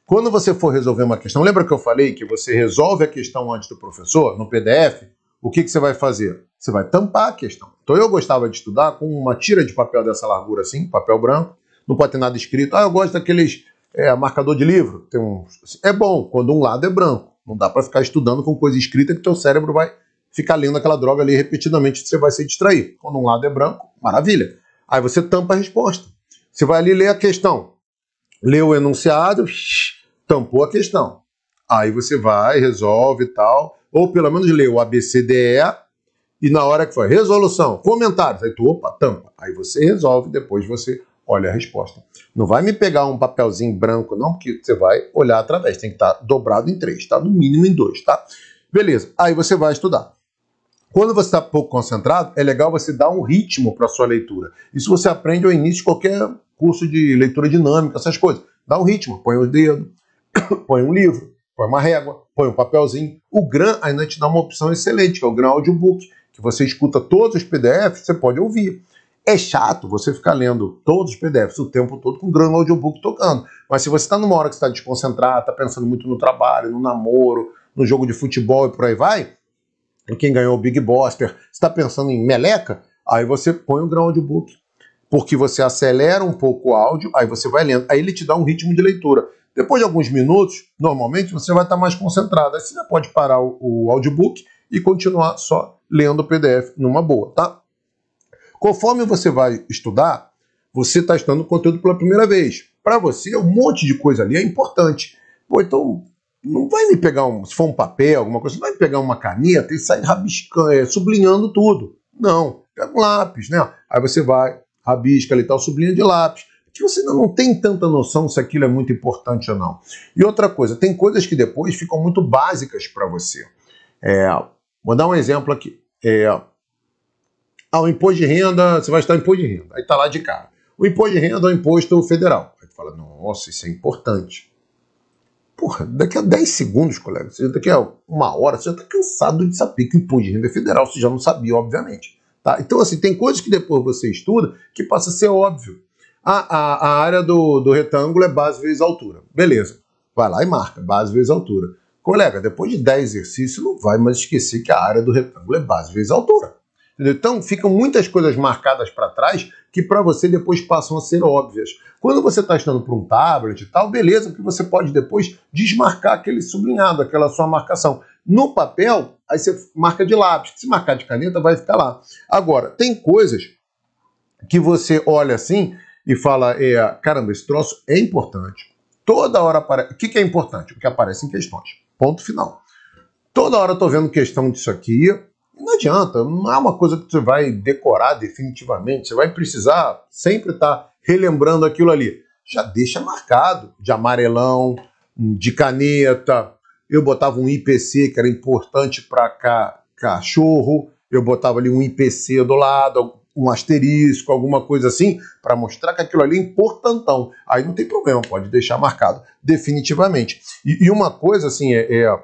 Quando você for resolver uma questão, lembra que eu falei que você resolve a questão antes do professor, no PDF? O que, que você vai fazer? Você vai tampar a questão. Então eu gostava de estudar com uma tira de papel dessa largura assim, papel branco, não pode ter nada escrito. Ah, eu gosto daqueles é, marcador de livro. Tem um... É bom quando um lado é branco. Não dá para ficar estudando com coisa escrita que teu cérebro vai ficar lendo aquela droga ali repetidamente, você vai se distrair. Quando um lado é branco, maravilha. Aí você tampa a resposta. Você vai ali ler a questão, lê o enunciado, shh, tampou a questão. Aí você vai, resolve e tal, ou pelo menos lê o ABCDE e na hora que for resolução, comentários, aí tu, opa, tampa. Aí você resolve, depois você olha a resposta. Não vai me pegar um papelzinho branco, não, porque você vai olhar através. Tem que estar tá dobrado em três, tá? No mínimo em dois, tá? Beleza. Aí você vai estudar. Quando você está pouco concentrado, é legal você dar um ritmo para a sua leitura. Isso você aprende ao início de qualquer curso de leitura dinâmica, essas coisas. Dá um ritmo, põe o dedo, põe um livro, põe uma régua, põe um papelzinho. O GRAM ainda te dá uma opção excelente, que é o GRAM Audiobook, que você escuta todos os PDFs, você pode ouvir. É chato você ficar lendo todos os PDFs o tempo todo com o gran audiobook tocando. Mas se você está numa hora que está desconcentrado, está pensando muito no trabalho, no namoro, no jogo de futebol e por aí vai, e quem ganhou o Big Boster, está pensando em meleca, aí você põe o gran audiobook. Porque você acelera um pouco o áudio, aí você vai lendo. Aí ele te dá um ritmo de leitura. Depois de alguns minutos, normalmente você vai estar mais concentrado. Aí você já pode parar o, o audiobook e continuar só lendo o PDF numa boa, tá? Conforme você vai estudar, você está estudando o conteúdo pela primeira vez. Para você, um monte de coisa ali é importante. Pô, então não vai me pegar um, se for um papel, alguma coisa, não vai me pegar uma caneta e sair rabiscando, é, sublinhando tudo. Não, pega um lápis, né? Aí você vai, rabisca ali tal, sublinha de lápis que você ainda não tem tanta noção se aquilo é muito importante ou não. E outra coisa, tem coisas que depois ficam muito básicas para você. É, vou dar um exemplo aqui. É, ah, o imposto de renda, você vai estar imposto de renda, aí está lá de cara. O imposto de renda é o imposto federal. Aí você fala, nossa, isso é importante. Porra, daqui a 10 segundos, colega, daqui tá a uma hora, você já está cansado de saber que o imposto de renda é federal, você já não sabia, obviamente. Tá? Então, assim, tem coisas que depois você estuda que passa a ser óbvio. A, a, a área do, do retângulo é base vezes altura. Beleza. Vai lá e marca, base vezes altura. Colega, depois de 10 exercícios, não vai mais esquecer que a área do retângulo é base vezes altura. Entendeu? Então, ficam muitas coisas marcadas para trás que para você depois passam a ser óbvias. Quando você está estudando para um tablet e tal, beleza, porque você pode depois desmarcar aquele sublinhado, aquela sua marcação. No papel, aí você marca de lápis. Se marcar de caneta, vai ficar lá. Agora, tem coisas que você olha assim, e fala: é, caramba, esse troço é importante. Toda hora aparece. O que, que é importante? que aparece em questões. Ponto final. Toda hora eu tô vendo questão disso aqui. Não adianta, não é uma coisa que você vai decorar definitivamente. Você vai precisar sempre estar tá relembrando aquilo ali. Já deixa marcado de amarelão, de caneta. Eu botava um IPC que era importante para ca... cachorro. Eu botava ali um IPC do lado, um asterisco, alguma coisa assim, para mostrar que aquilo ali é importantão. Aí não tem problema, pode deixar marcado, definitivamente. E, e uma coisa assim é, é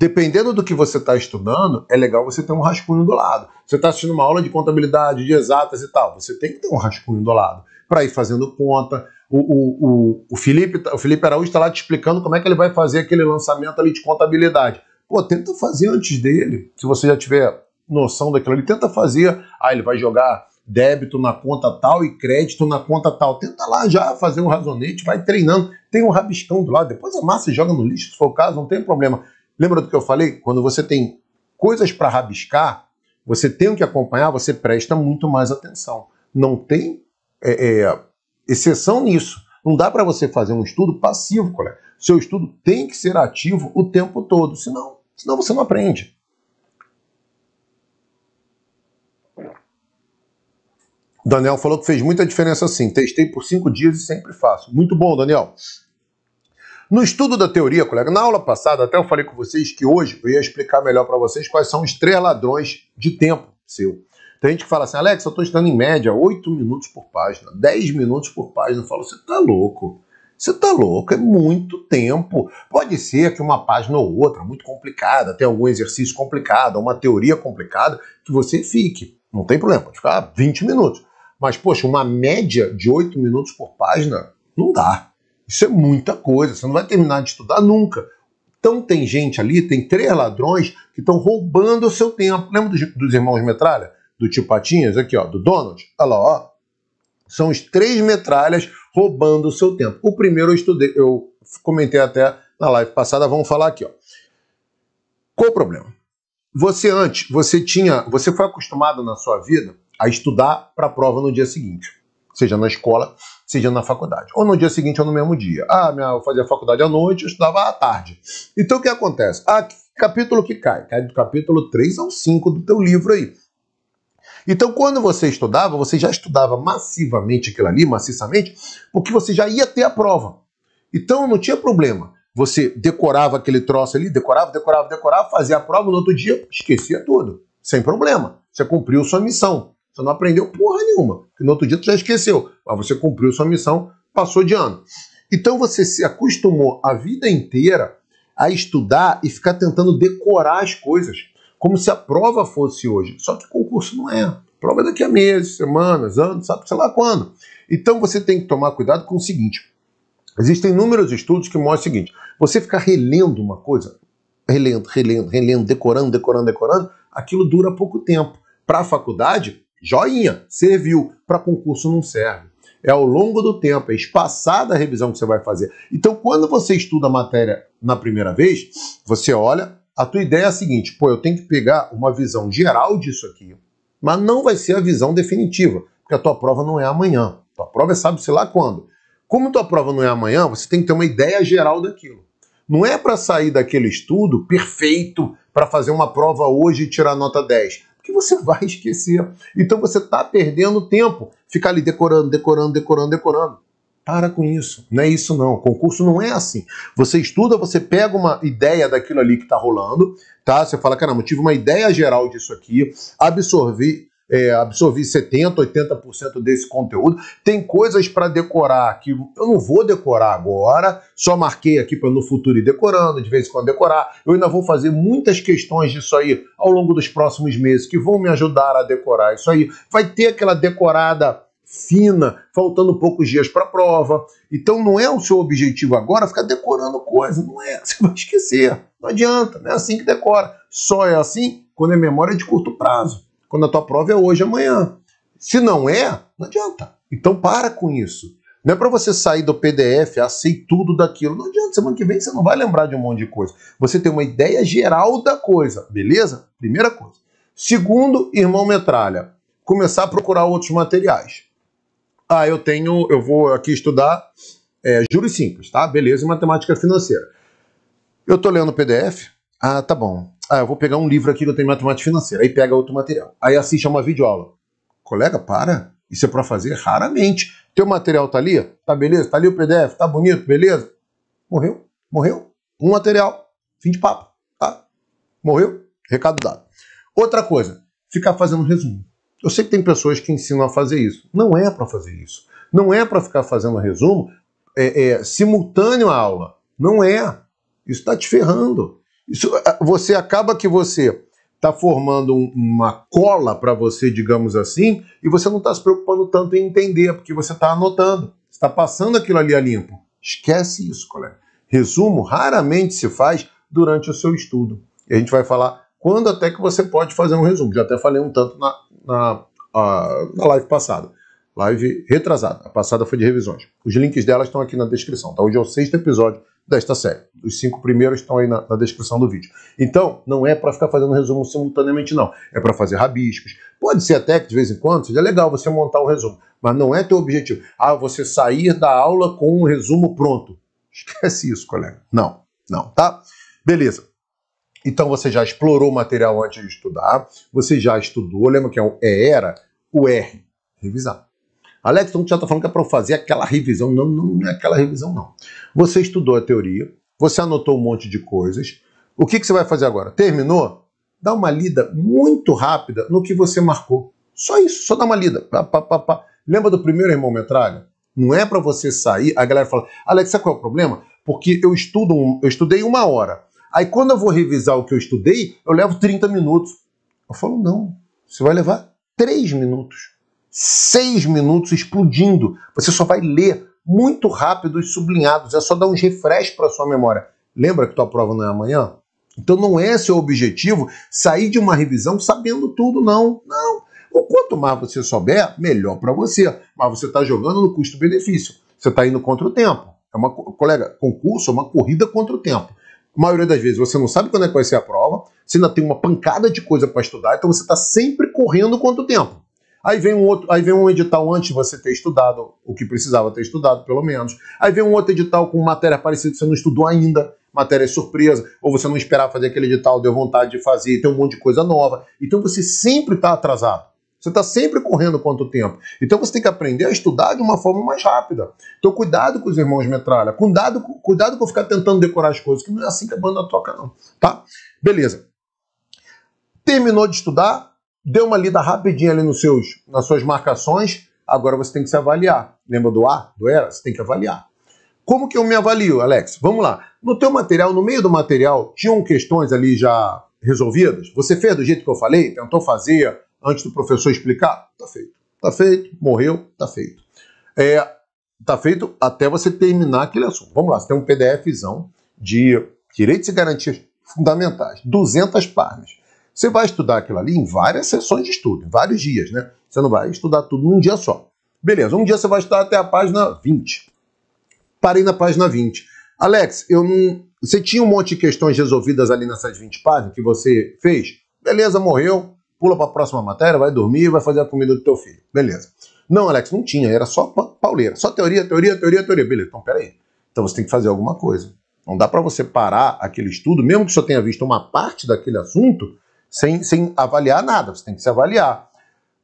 Dependendo do que você está estudando, é legal você ter um rascunho do lado. Você está assistindo uma aula de contabilidade, de exatas e tal, você tem que ter um rascunho do lado para ir fazendo conta. O, o, o, o, Felipe, tá, o Felipe Araújo está lá te explicando como é que ele vai fazer aquele lançamento ali de contabilidade. Pô, tenta fazer antes dele, se você já tiver noção daquilo. Ele tenta fazer, ah, ele vai jogar débito na conta tal e crédito na conta tal. Tenta lá já fazer um razonete, vai treinando. Tem um rabiscão do lado, depois a massa joga no lixo, se for o caso, não tem problema. Lembra do que eu falei? Quando você tem coisas para rabiscar, você tem que acompanhar, você presta muito mais atenção. Não tem é, é, exceção nisso. Não dá para você fazer um estudo passivo, colega. Seu estudo tem que ser ativo o tempo todo, senão, senão você não aprende. Daniel falou que fez muita diferença assim. Testei por cinco dias e sempre faço. Muito bom, Daniel. No estudo da teoria, colega, na aula passada até eu falei com vocês que hoje eu ia explicar melhor para vocês quais são os três ladrões de tempo seu. Tem gente que fala assim, Alex, eu estou estudando em média 8 minutos por página, 10 minutos por página. Eu falo, você está louco. Você está louco, é muito tempo. Pode ser que uma página ou outra, muito complicada, tem algum exercício complicado, uma teoria complicada, que você fique. Não tem problema, pode ficar 20 minutos. Mas, poxa, uma média de oito minutos por página não dá. Isso é muita coisa. Você não vai terminar de estudar nunca. Então tem gente ali, tem três ladrões que estão roubando o seu tempo. Lembra dos, dos irmãos Metralha? Do tio Patinhas, aqui, ó, do Donald? Olha lá, ó. São os três metralhas roubando o seu tempo. O primeiro eu estudei, eu comentei até na live passada, vamos falar aqui, ó. Qual o problema? Você antes, você tinha, você foi acostumado na sua vida a estudar para a prova no dia seguinte, seja na escola, seja na faculdade, ou no dia seguinte ou no mesmo dia. Ah, minha, eu fazia faculdade à noite, eu estudava à tarde. Então o que acontece? Ah, que capítulo que cai? Cai do capítulo 3 ao 5 do teu livro aí. Então, quando você estudava, você já estudava massivamente aquilo ali, maciçamente, porque você já ia ter a prova. Então, não tinha problema. Você decorava aquele troço ali, decorava, decorava, decorava, fazia a prova, no outro dia esquecia tudo, sem problema. Você cumpriu sua missão. Você não aprendeu porra nenhuma. Porque no outro dia tu já esqueceu. Mas você cumpriu sua missão, passou de ano. Então você se acostumou a vida inteira a estudar e ficar tentando decorar as coisas, como se a prova fosse hoje. Só que concurso não é. Prova é daqui a meses, semanas, anos, sabe, sei lá quando. Então você tem que tomar cuidado com o seguinte: existem inúmeros estudos que mostram o seguinte: você ficar relendo uma coisa, relendo, relendo, relendo, decorando, decorando, decorando, aquilo dura pouco tempo. Para a faculdade, joinha, serviu. Para concurso não serve. É ao longo do tempo, é espaçada a revisão que você vai fazer. Então, quando você estuda a matéria na primeira vez, você olha, a tua ideia é a seguinte, pô, eu tenho que pegar uma visão geral disso aqui, mas não vai ser a visão definitiva, porque a tua prova não é amanhã. A tua prova é sabe-se lá quando. Como tua prova não é amanhã, você tem que ter uma ideia geral daquilo. Não é para sair daquele estudo perfeito para fazer uma prova hoje e tirar nota 10 que você vai esquecer. Então você está perdendo tempo, ficar ali decorando, decorando, decorando, decorando. Para com isso. Não é isso, não. Concurso não é assim. Você estuda, você pega uma ideia daquilo ali que está rolando, tá? Você fala, caramba, eu tive uma ideia geral disso aqui, absorvi, é, absorvi 70%, 80% desse conteúdo. Tem coisas para decorar que eu não vou decorar agora, só marquei aqui para no futuro ir decorando, de vez em quando decorar. Eu ainda vou fazer muitas questões disso aí ao longo dos próximos meses que vão me ajudar a decorar isso aí. Vai ter aquela decorada fina, faltando poucos dias para a prova. Então não é o seu objetivo agora ficar decorando coisa, não é, você vai esquecer. Não adianta, não é assim que decora. Só é assim quando é memória de curto prazo quando a tua prova é hoje, amanhã. Se não é, não adianta. Então para com isso. Não é para você sair do PDF, aceitar ah, tudo daquilo. Não adianta, semana que vem você não vai lembrar de um monte de coisa. Você tem uma ideia geral da coisa, beleza? Primeira coisa. Segundo, irmão metralha, começar a procurar outros materiais. Ah, eu tenho, eu vou aqui estudar é, juros simples, tá? Beleza, e matemática financeira. Eu tô lendo o PDF. Ah, tá bom ah, eu vou pegar um livro aqui que eu tenho matemática financeira, aí pega outro material. Aí assiste a é uma videoaula. Colega, para. Isso é para fazer raramente. Teu material tá ali? Tá beleza? Tá ali o PDF? Tá bonito? Beleza? Morreu? Morreu? Um material. Fim de papo. Tá? Morreu? Recado dado. Outra coisa, ficar fazendo resumo. Eu sei que tem pessoas que ensinam a fazer isso. Não é para fazer isso. Não é para ficar fazendo resumo é, é, simultâneo à aula. Não é. Isso está te ferrando. Isso, ah, você acaba que você está formando um, uma cola para você, digamos assim, e você não está se preocupando tanto em entender, porque você está anotando, está passando aquilo ali a limpo. Esquece isso, colega. Resumo raramente se faz durante o seu estudo. E a gente vai falar quando até que você pode fazer um resumo. Já até falei um tanto na, na, a, na live passada. Live retrasada. A passada foi de revisões. Os links delas estão aqui na descrição. Tá? Hoje é o sexto episódio desta série. Os cinco primeiros estão aí na, na descrição do vídeo. Então, não é para ficar fazendo resumo simultaneamente, não. É para fazer rabiscos. Pode ser até que de vez em quando seja legal você montar um resumo, mas não é teu objetivo. Ah, você sair da aula com um resumo pronto. Esquece isso, colega. Não, não, tá? Beleza. Então você já explorou o material antes de estudar, você já estudou, lembra que é, o é era o R, revisar. Alex, então tu já está falando que é para eu fazer aquela revisão. Não, não, não é aquela revisão, não. Você estudou a teoria, você anotou um monte de coisas. O que, que você vai fazer agora? Terminou? Dá uma lida muito rápida no que você marcou. Só isso, só dá uma lida. Pá, pá, pá, pá. Lembra do primeiro irmão metralha? Não é para você sair. A galera fala, Alex, sabe qual é o problema? Porque eu estudo, um, eu estudei uma hora. Aí quando eu vou revisar o que eu estudei, eu levo 30 minutos. Eu falo, não, você vai levar 3 minutos seis minutos explodindo. Você só vai ler muito rápido os sublinhados, é só dar uns refresh para sua memória. Lembra que tua prova não é amanhã? Então não é seu objetivo sair de uma revisão sabendo tudo, não. Não. O quanto mais você souber, melhor para você. Mas você está jogando no custo-benefício. Você está indo contra o tempo. É uma colega, concurso é uma corrida contra o tempo. A maioria das vezes você não sabe quando é que vai ser a prova, você ainda tem uma pancada de coisa para estudar, então você está sempre correndo contra o tempo. Aí vem um outro, aí vem um edital antes de você ter estudado o que precisava ter estudado, pelo menos. Aí vem um outro edital com matéria parecida que você não estudou ainda, matéria surpresa, ou você não esperava fazer aquele edital, deu vontade de fazer, tem um monte de coisa nova. Então você sempre está atrasado. Você está sempre correndo quanto tempo. Então você tem que aprender a estudar de uma forma mais rápida. Então cuidado com os irmãos metralha. Cuidado, cuidado com ficar tentando decorar as coisas, que não é assim que a banda toca, não. Tá? Beleza. Terminou de estudar, deu uma lida rapidinha ali nos seus, nas suas marcações, agora você tem que se avaliar. Lembra do A, do ERA? Você tem que avaliar. Como que eu me avalio, Alex? Vamos lá. No teu material, no meio do material, tinham questões ali já resolvidas? Você fez do jeito que eu falei? Tentou fazer antes do professor explicar? Tá feito. Tá feito, morreu, tá feito. É, tá feito até você terminar aquele assunto. Vamos lá, você tem um PDFzão de direitos e garantias fundamentais, 200 páginas. Você vai estudar aquilo ali em várias sessões de estudo, em vários dias, né? Você não vai estudar tudo num dia só. Beleza, um dia você vai estudar até a página 20. Parei na página 20. Alex, eu não. Você tinha um monte de questões resolvidas ali nessas 20 páginas que você fez? Beleza, morreu. Pula para a próxima matéria, vai dormir, vai fazer a comida do teu filho. Beleza. Não, Alex, não tinha, era só pauleira. Só teoria, teoria, teoria, teoria. Beleza, então peraí. Então você tem que fazer alguma coisa. Não dá para você parar aquele estudo, mesmo que você tenha visto uma parte daquele assunto, sem, sem avaliar nada, você tem que se avaliar.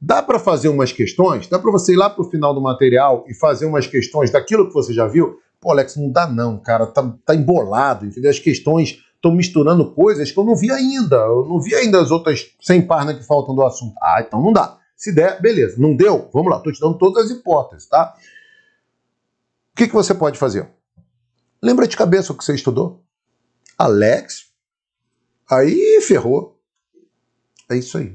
Dá para fazer umas questões? Dá para você ir lá para o final do material e fazer umas questões daquilo que você já viu? Pô, Alex, não dá não, cara, tá, tá embolado, entendeu? As questões estão misturando coisas que eu não vi ainda, eu não vi ainda as outras 100 páginas que faltam do assunto. Ah, então não dá. Se der, beleza. Não deu? Vamos lá, estou te dando todas as hipóteses, tá? O que, que você pode fazer? Lembra de cabeça o que você estudou? Alex? Aí ferrou. É isso aí.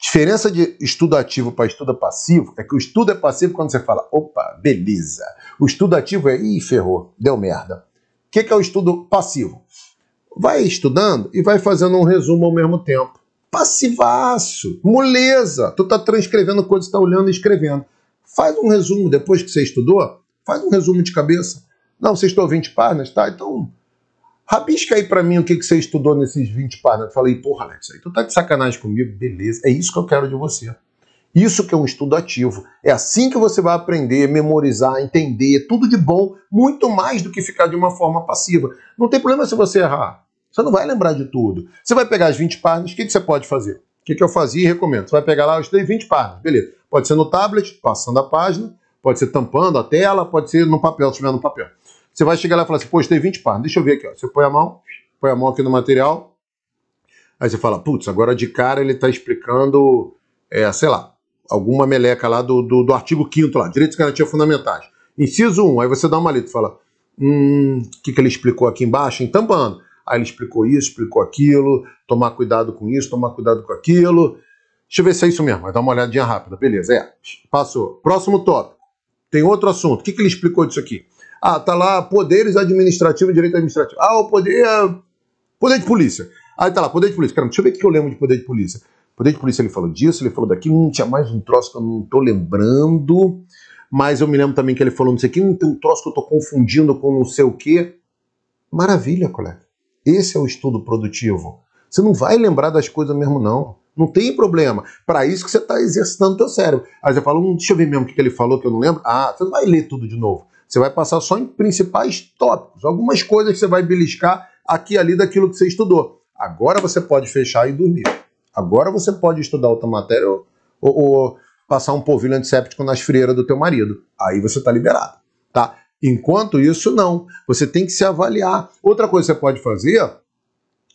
Diferença de estudo ativo para estudo passivo é que o estudo é passivo quando você fala, opa, beleza. O estudo ativo é, ih, ferrou, deu merda. O que, que é o estudo passivo? Vai estudando e vai fazendo um resumo ao mesmo tempo. Passivaço, moleza. Tu tá transcrevendo coisa, tá olhando e escrevendo. Faz um resumo depois que você estudou, faz um resumo de cabeça. Não, você estudou 20 páginas, tá? Então Rabisca aí para mim o que, que você estudou nesses 20 Eu Falei, porra, Alex, aí tu tá de sacanagem comigo, beleza. É isso que eu quero de você. Isso que é um estudo ativo. É assim que você vai aprender, memorizar, entender, é tudo de bom, muito mais do que ficar de uma forma passiva. Não tem problema se você errar. Você não vai lembrar de tudo. Você vai pegar as 20 páginas, o que, que você pode fazer? O que, que eu fazia e recomendo? Você vai pegar lá, eu estudei 20 páginas, beleza. Pode ser no tablet, passando a página, pode ser tampando a tela, pode ser no papel, se tiver no papel. Você vai chegar lá e falar assim, postei 20 páginas, deixa eu ver aqui. Ó. Você põe a mão, põe a mão aqui no material, aí você fala, putz, agora de cara ele está explicando, é, sei lá, alguma meleca lá do, do, do artigo 5 lá, Direitos e Garantias Fundamentais. Inciso 1, aí você dá uma letra e fala, hum, o que, que ele explicou aqui embaixo? Entampando. Aí ele explicou isso, explicou aquilo, tomar cuidado com isso, tomar cuidado com aquilo. Deixa eu ver se é isso mesmo, vai dar uma olhadinha rápida. Beleza, é. Passou. Próximo tópico. Tem outro assunto. O que, que ele explicou disso aqui? Ah, tá lá poderes administrativos, direito administrativo. Ah, o poder é poder de polícia. Aí tá lá, poder de polícia. Cara, deixa eu ver o que eu lembro de poder de polícia. Poder de polícia ele falou disso, ele falou daquilo, não hum, tinha mais um troço que eu não tô lembrando. Mas eu me lembro também que ele falou não sei o que, não hum, tem um troço que eu tô confundindo com não sei o que. Maravilha, colega. Esse é o estudo produtivo. Você não vai lembrar das coisas mesmo, não. Não tem problema. Para isso que você está exercitando o teu cérebro. Aí você fala, hum, deixa eu ver mesmo o que ele falou que eu não lembro. Ah, você não vai ler tudo de novo. Você vai passar só em principais tópicos, algumas coisas que você vai beliscar aqui e ali daquilo que você estudou. Agora você pode fechar e dormir. Agora você pode estudar outra matéria ou, ou, ou passar um polvilho antisséptico nas frieiras do teu marido. Aí você está liberado, tá? Enquanto isso, não. Você tem que se avaliar. Outra coisa que você pode fazer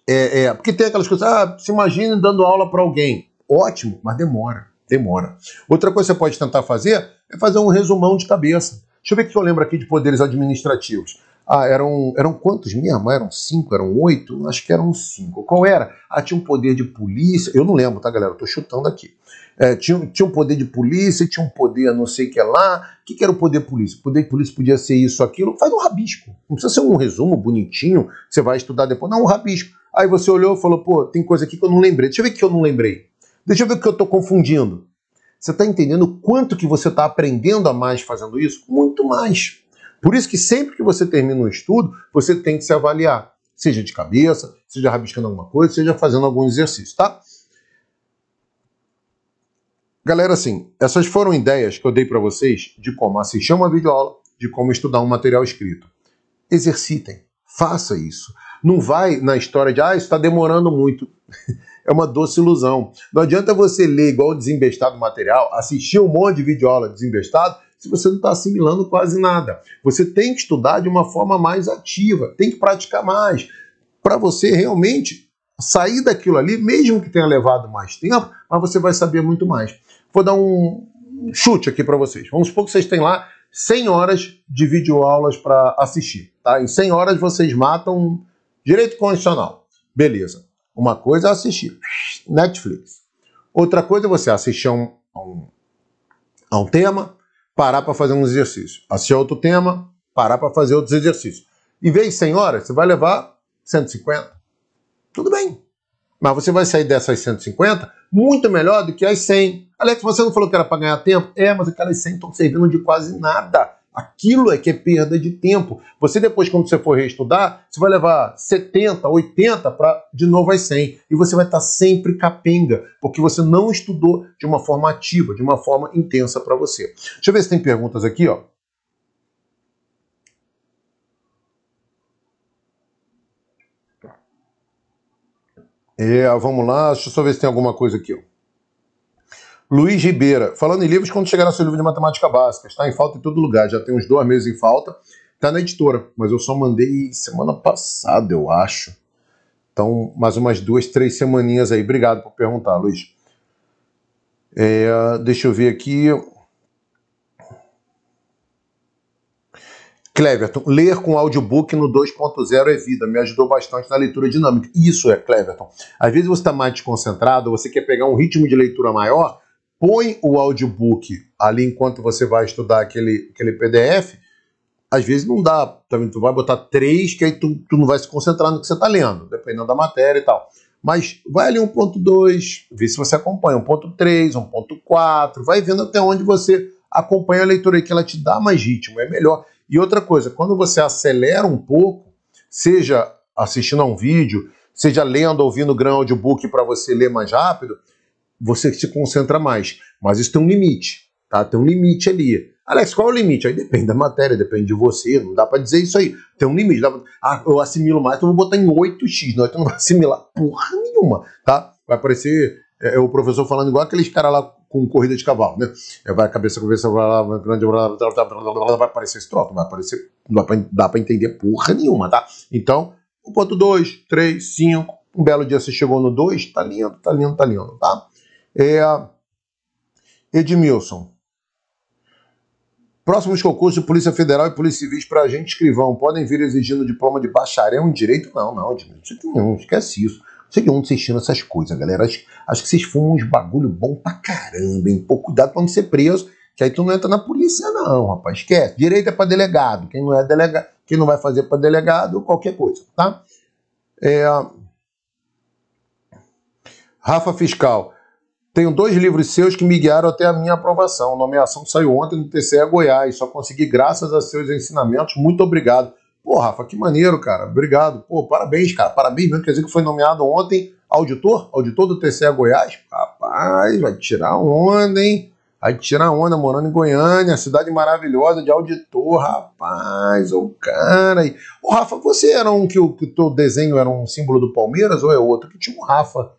é, é porque tem aquelas coisas, ah, se imagine dando aula para alguém. Ótimo, mas demora, demora. Outra coisa que você pode tentar fazer é fazer um resumão de cabeça. Deixa eu ver o que eu lembro aqui de poderes administrativos. Ah, eram, eram quantos mesmo? Eram cinco? Eram oito? Acho que eram cinco. Qual era? Ah, tinha um poder de polícia. Eu não lembro, tá, galera? Eu tô chutando aqui. É, tinha, tinha um poder de polícia, tinha um poder não sei o que lá. O que, que era o poder de polícia? O poder de polícia podia ser isso, aquilo. Faz um rabisco. Não precisa ser um resumo bonitinho você vai estudar depois. Não, um rabisco. Aí você olhou e falou, pô, tem coisa aqui que eu não lembrei. Deixa eu ver o que eu não lembrei. Deixa eu ver o que eu tô confundindo. Você está entendendo quanto que você está aprendendo a mais fazendo isso? Muito mais. Por isso que sempre que você termina um estudo, você tem que se avaliar, seja de cabeça, seja rabiscando alguma coisa, seja fazendo algum exercício, tá? Galera, assim, essas foram ideias que eu dei para vocês de como assistir uma videoaula, de como estudar um material escrito. Exercitem, faça isso. Não vai na história de, ah, isso está demorando muito. [laughs] é uma doce ilusão. Não adianta você ler igual desembestado material, assistir um monte de videoaula desembestado, se você não está assimilando quase nada. Você tem que estudar de uma forma mais ativa, tem que praticar mais, para você realmente sair daquilo ali, mesmo que tenha levado mais tempo, mas você vai saber muito mais. Vou dar um chute aqui para vocês. Vamos supor que vocês têm lá 100 horas de videoaulas para assistir. Tá? Em 100 horas vocês matam direito constitucional. Beleza. Uma coisa é assistir Netflix. Outra coisa é você assistir a um, a um, a um tema, parar para fazer um exercício. Assistir outro tema, parar para fazer outros exercícios. E vez 100 horas, você vai levar 150. Tudo bem. Mas você vai sair dessas 150 muito melhor do que as 100. Alex, você não falou que era para ganhar tempo? É, mas aquelas 100 estão servindo de quase nada Aquilo é que é perda de tempo. Você depois, quando você for reestudar, você vai levar 70, 80 para de novo as 100. E você vai estar tá sempre capenga, porque você não estudou de uma forma ativa, de uma forma intensa para você. Deixa eu ver se tem perguntas aqui, ó. É, vamos lá, deixa eu só ver se tem alguma coisa aqui, ó. Luiz Ribeira, falando em livros, quando chegar no seu livro de matemática básica, está em falta em todo lugar, já tem uns dois meses em falta, está na editora, mas eu só mandei semana passada, eu acho. Então, mais umas duas, três semaninhas aí. Obrigado por perguntar, Luiz. É, deixa eu ver aqui. Cleverton, ler com audiobook no 2.0 é vida, me ajudou bastante na leitura dinâmica. Isso é, Cleverton. Às vezes você está mais desconcentrado, você quer pegar um ritmo de leitura maior, põe o audiobook ali enquanto você vai estudar aquele, aquele PDF, às vezes não dá. Também tu vai botar três, que aí tu, tu não vai se concentrar no que você está lendo, dependendo da matéria e tal. Mas vai ali 1.2, vê se você acompanha, 1.3, 1.4, vai vendo até onde você acompanha a leitura, que ela te dá mais ritmo, é melhor. E outra coisa, quando você acelera um pouco, seja assistindo a um vídeo, seja lendo, ouvindo grande audiobook para você ler mais rápido, você se concentra mais. Mas isso tem um limite, tá? Tem um limite ali. Alex, qual é o limite? Aí depende da matéria, depende de você, não dá para dizer isso aí. Tem um limite. Pra... Ah, eu assimilo mais, então eu vou botar em 8x, não, Tu não vai assimilar porra nenhuma, tá? Vai aparecer é, o professor falando igual aqueles caras lá com corrida de cavalo, né? Vai a cabeça, cabeça, vai lá, vai aparecer esse troço, vai aparecer, não dá para entender porra nenhuma, tá? Então, 1.2, 3, 5, um belo dia você chegou no 2, tá lindo, tá lindo, tá lindo, tá? É, Edmilson. Próximos concursos, Polícia Federal e Polícia civil para agente escrivão. Podem vir exigindo diploma de bacharel em direito? Não, não, Edmilson. Não, esquece isso. Não sei de onde vocês tiram essas coisas, galera. Acho, acho que vocês fumam uns bagulho bom pra caramba, hein? Pô, cuidado pra não ser preso, que aí tu não entra na polícia, não, rapaz. Esquece. Direito é pra delegado. Quem não é delegado, quem não vai fazer pra delegado, qualquer coisa, tá? É... Rafa Fiscal. Tenho dois livros seus que me guiaram até a minha aprovação. A nomeação saiu ontem no TCE é Goiás. Só consegui graças a seus ensinamentos. Muito obrigado. Pô, Rafa, que maneiro, cara. Obrigado. Pô, parabéns, cara. Parabéns mesmo. Quer dizer que foi nomeado ontem auditor, auditor do TCE é Goiás. Rapaz, vai tirar onda, hein? Vai tirar onda morando em Goiânia, cidade maravilhosa de auditor, rapaz, o oh, cara. E... Ô, Rafa, você era um que o, que o teu desenho era um símbolo do Palmeiras ou é outro? Que tinha um Rafa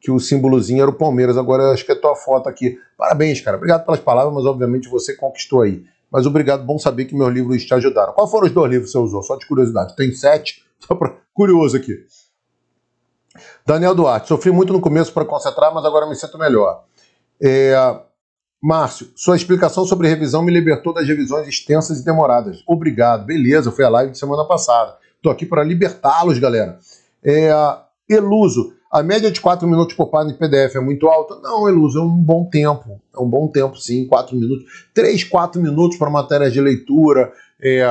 que o símbolozinho era o Palmeiras. Agora acho que é tua foto aqui. Parabéns, cara. Obrigado pelas palavras, mas obviamente você conquistou aí. Mas obrigado, bom saber que meus livros te ajudaram. Qual foram os dois livros que você usou? Só de curiosidade. Tem sete, [laughs] só pra... curioso aqui. Daniel Duarte, sofri muito no começo para concentrar, mas agora me sinto melhor. É... Márcio, sua explicação sobre revisão me libertou das revisões extensas e demoradas. Obrigado, beleza, foi a live de semana passada. Estou aqui para libertá-los, galera. É... Eluso, a média de 4 minutos por página em PDF é muito alta? Não, Eluso, é um bom tempo. É um bom tempo, sim, 4 minutos. 3, 4 minutos para matérias de leitura, é,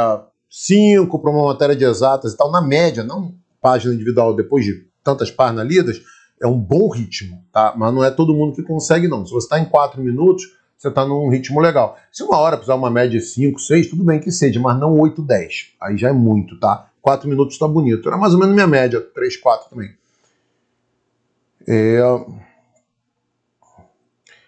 5 para uma matéria de exatas e tal, na média, não página individual, depois de tantas páginas lidas, é um bom ritmo, tá? Mas não é todo mundo que consegue, não. Se você está em 4 minutos, você está num ritmo legal. Se uma hora precisar uma média de 5, 6, tudo bem que seja, mas não 8, 10. Aí já é muito, tá? 4 minutos está bonito. Era mais ou menos minha média, 3, 4 também. É...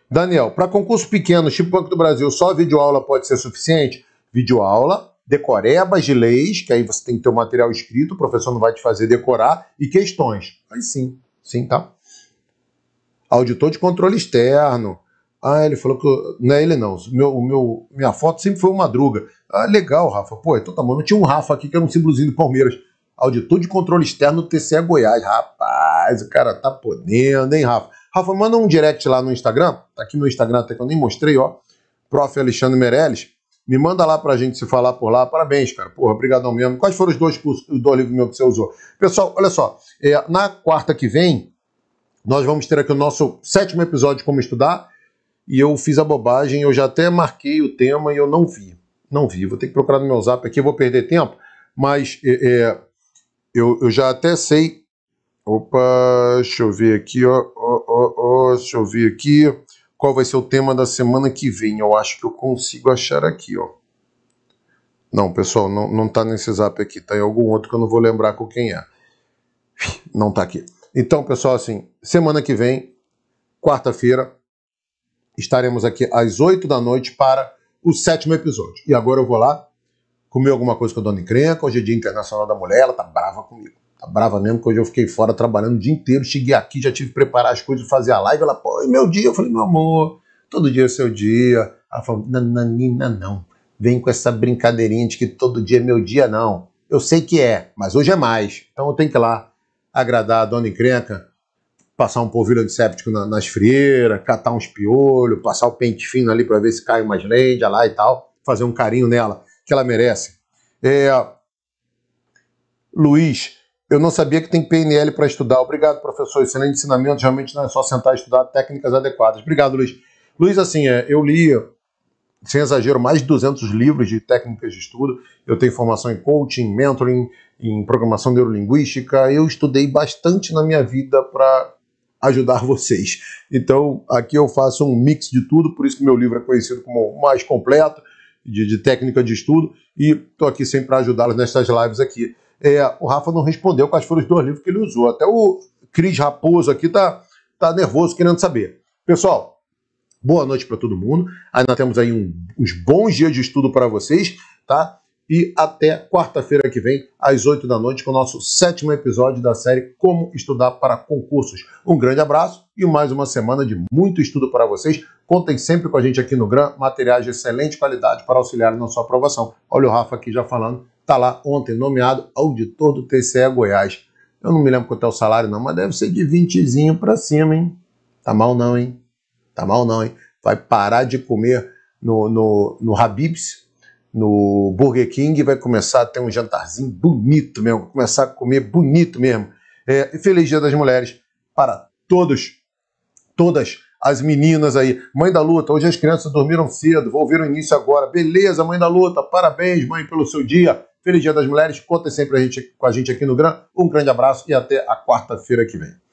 Daniel, para concurso pequeno, tipo Banco do Brasil, só videoaula pode ser suficiente? Videoaula, decorebas de leis, que aí você tem que ter o material escrito, o professor não vai te fazer decorar, e questões. Aí sim, sim, tá? Auditor de controle externo. Ah, ele falou que. Não é ele, não. Meu, meu, minha foto sempre foi o Madruga. Ah, legal, Rafa. Pô, então tá bom. Não tinha um Rafa aqui que era um símbolozinho do Palmeiras. Auditor de Controle Externo do TCE Goiás. Rapaz, o cara tá podendo, hein, Rafa? Rafa, manda um direct lá no Instagram. Tá aqui no Instagram, até que eu nem mostrei, ó. Prof. Alexandre Meirelles. Me manda lá pra gente se falar por lá. Parabéns, cara. Porra, obrigadão mesmo. Quais foram os dois cursos, do livro meu que você usou? Pessoal, olha só. É, na quarta que vem, nós vamos ter aqui o nosso sétimo episódio de Como Estudar. E eu fiz a bobagem, eu já até marquei o tema e eu não vi. Não vi. Vou ter que procurar no meu zap aqui, vou perder tempo. Mas é, é eu, eu já até sei. Opa, deixa eu ver aqui, ó, ó, ó, ó, deixa eu ver aqui qual vai ser o tema da semana que vem. Eu acho que eu consigo achar aqui, ó. Não, pessoal, não, não tá nesse zap aqui, tá em algum outro que eu não vou lembrar com quem é. [laughs] Não tá aqui. Então, pessoal, assim, semana que vem, quarta-feira, estaremos aqui às 8 da noite para o sétimo episódio. E agora eu vou lá Comi alguma coisa com a dona encrenca, hoje é dia internacional da mulher, ela tá brava comigo. Tá brava mesmo, que hoje eu fiquei fora trabalhando o dia inteiro, cheguei aqui, já tive que preparar as coisas, fazer a live, ela, pô, é meu dia, eu falei, meu amor, todo dia é seu dia. Ela falou, nananina não, vem com essa brincadeirinha de que todo dia é meu dia, não. Eu sei que é, mas hoje é mais, então eu tenho que ir lá agradar a dona encrenca, passar um polvilho antisséptico na, nas frieiras, catar uns piolhos, passar o pente fino ali para ver se cai umas lendas lá e tal, fazer um carinho nela que ela merece. É... Luiz, eu não sabia que tem PNL para estudar. Obrigado, professor. Excelente ensinamento. Realmente não é só sentar e estudar técnicas adequadas. Obrigado, Luiz. Luiz, assim, é, eu li, sem exagero, mais de 200 livros de técnicas de estudo. Eu tenho formação em coaching, mentoring, em programação neurolinguística. Eu estudei bastante na minha vida para ajudar vocês. Então, aqui eu faço um mix de tudo, por isso que meu livro é conhecido como mais completo de, de técnica de estudo, e estou aqui sempre para ajudá-los nessas lives aqui. É, o Rafa não respondeu quais foram os dois livros que ele usou. Até o Cris Raposo aqui está tá nervoso querendo saber. Pessoal, boa noite para todo mundo. Ainda temos aí um, uns bons dias de estudo para vocês, tá? e até quarta-feira que vem, às 8 da noite, com o nosso sétimo episódio da série Como Estudar para Concursos. Um grande abraço e mais uma semana de muito estudo para vocês. Contem sempre com a gente aqui no GRAM, materiais de excelente qualidade para auxiliar na sua aprovação. Olha o Rafa aqui já falando, está lá ontem nomeado auditor do TCE Goiás. Eu não me lembro quanto é o salário não, mas deve ser de 20 para cima, hein? Tá mal não, hein? Tá mal não, hein? Vai parar de comer no, no, no Habib's, no Burger King vai começar a ter um jantarzinho bonito mesmo, vai começar a comer bonito mesmo. É, feliz Dia das Mulheres para todos, todas as meninas aí. Mãe da Luta, hoje as crianças dormiram cedo, vão ver o início agora. Beleza, Mãe da Luta, parabéns, mãe, pelo seu dia. Feliz Dia das Mulheres, conta sempre a gente, com a gente aqui no Gran, Um grande abraço e até a quarta-feira que vem.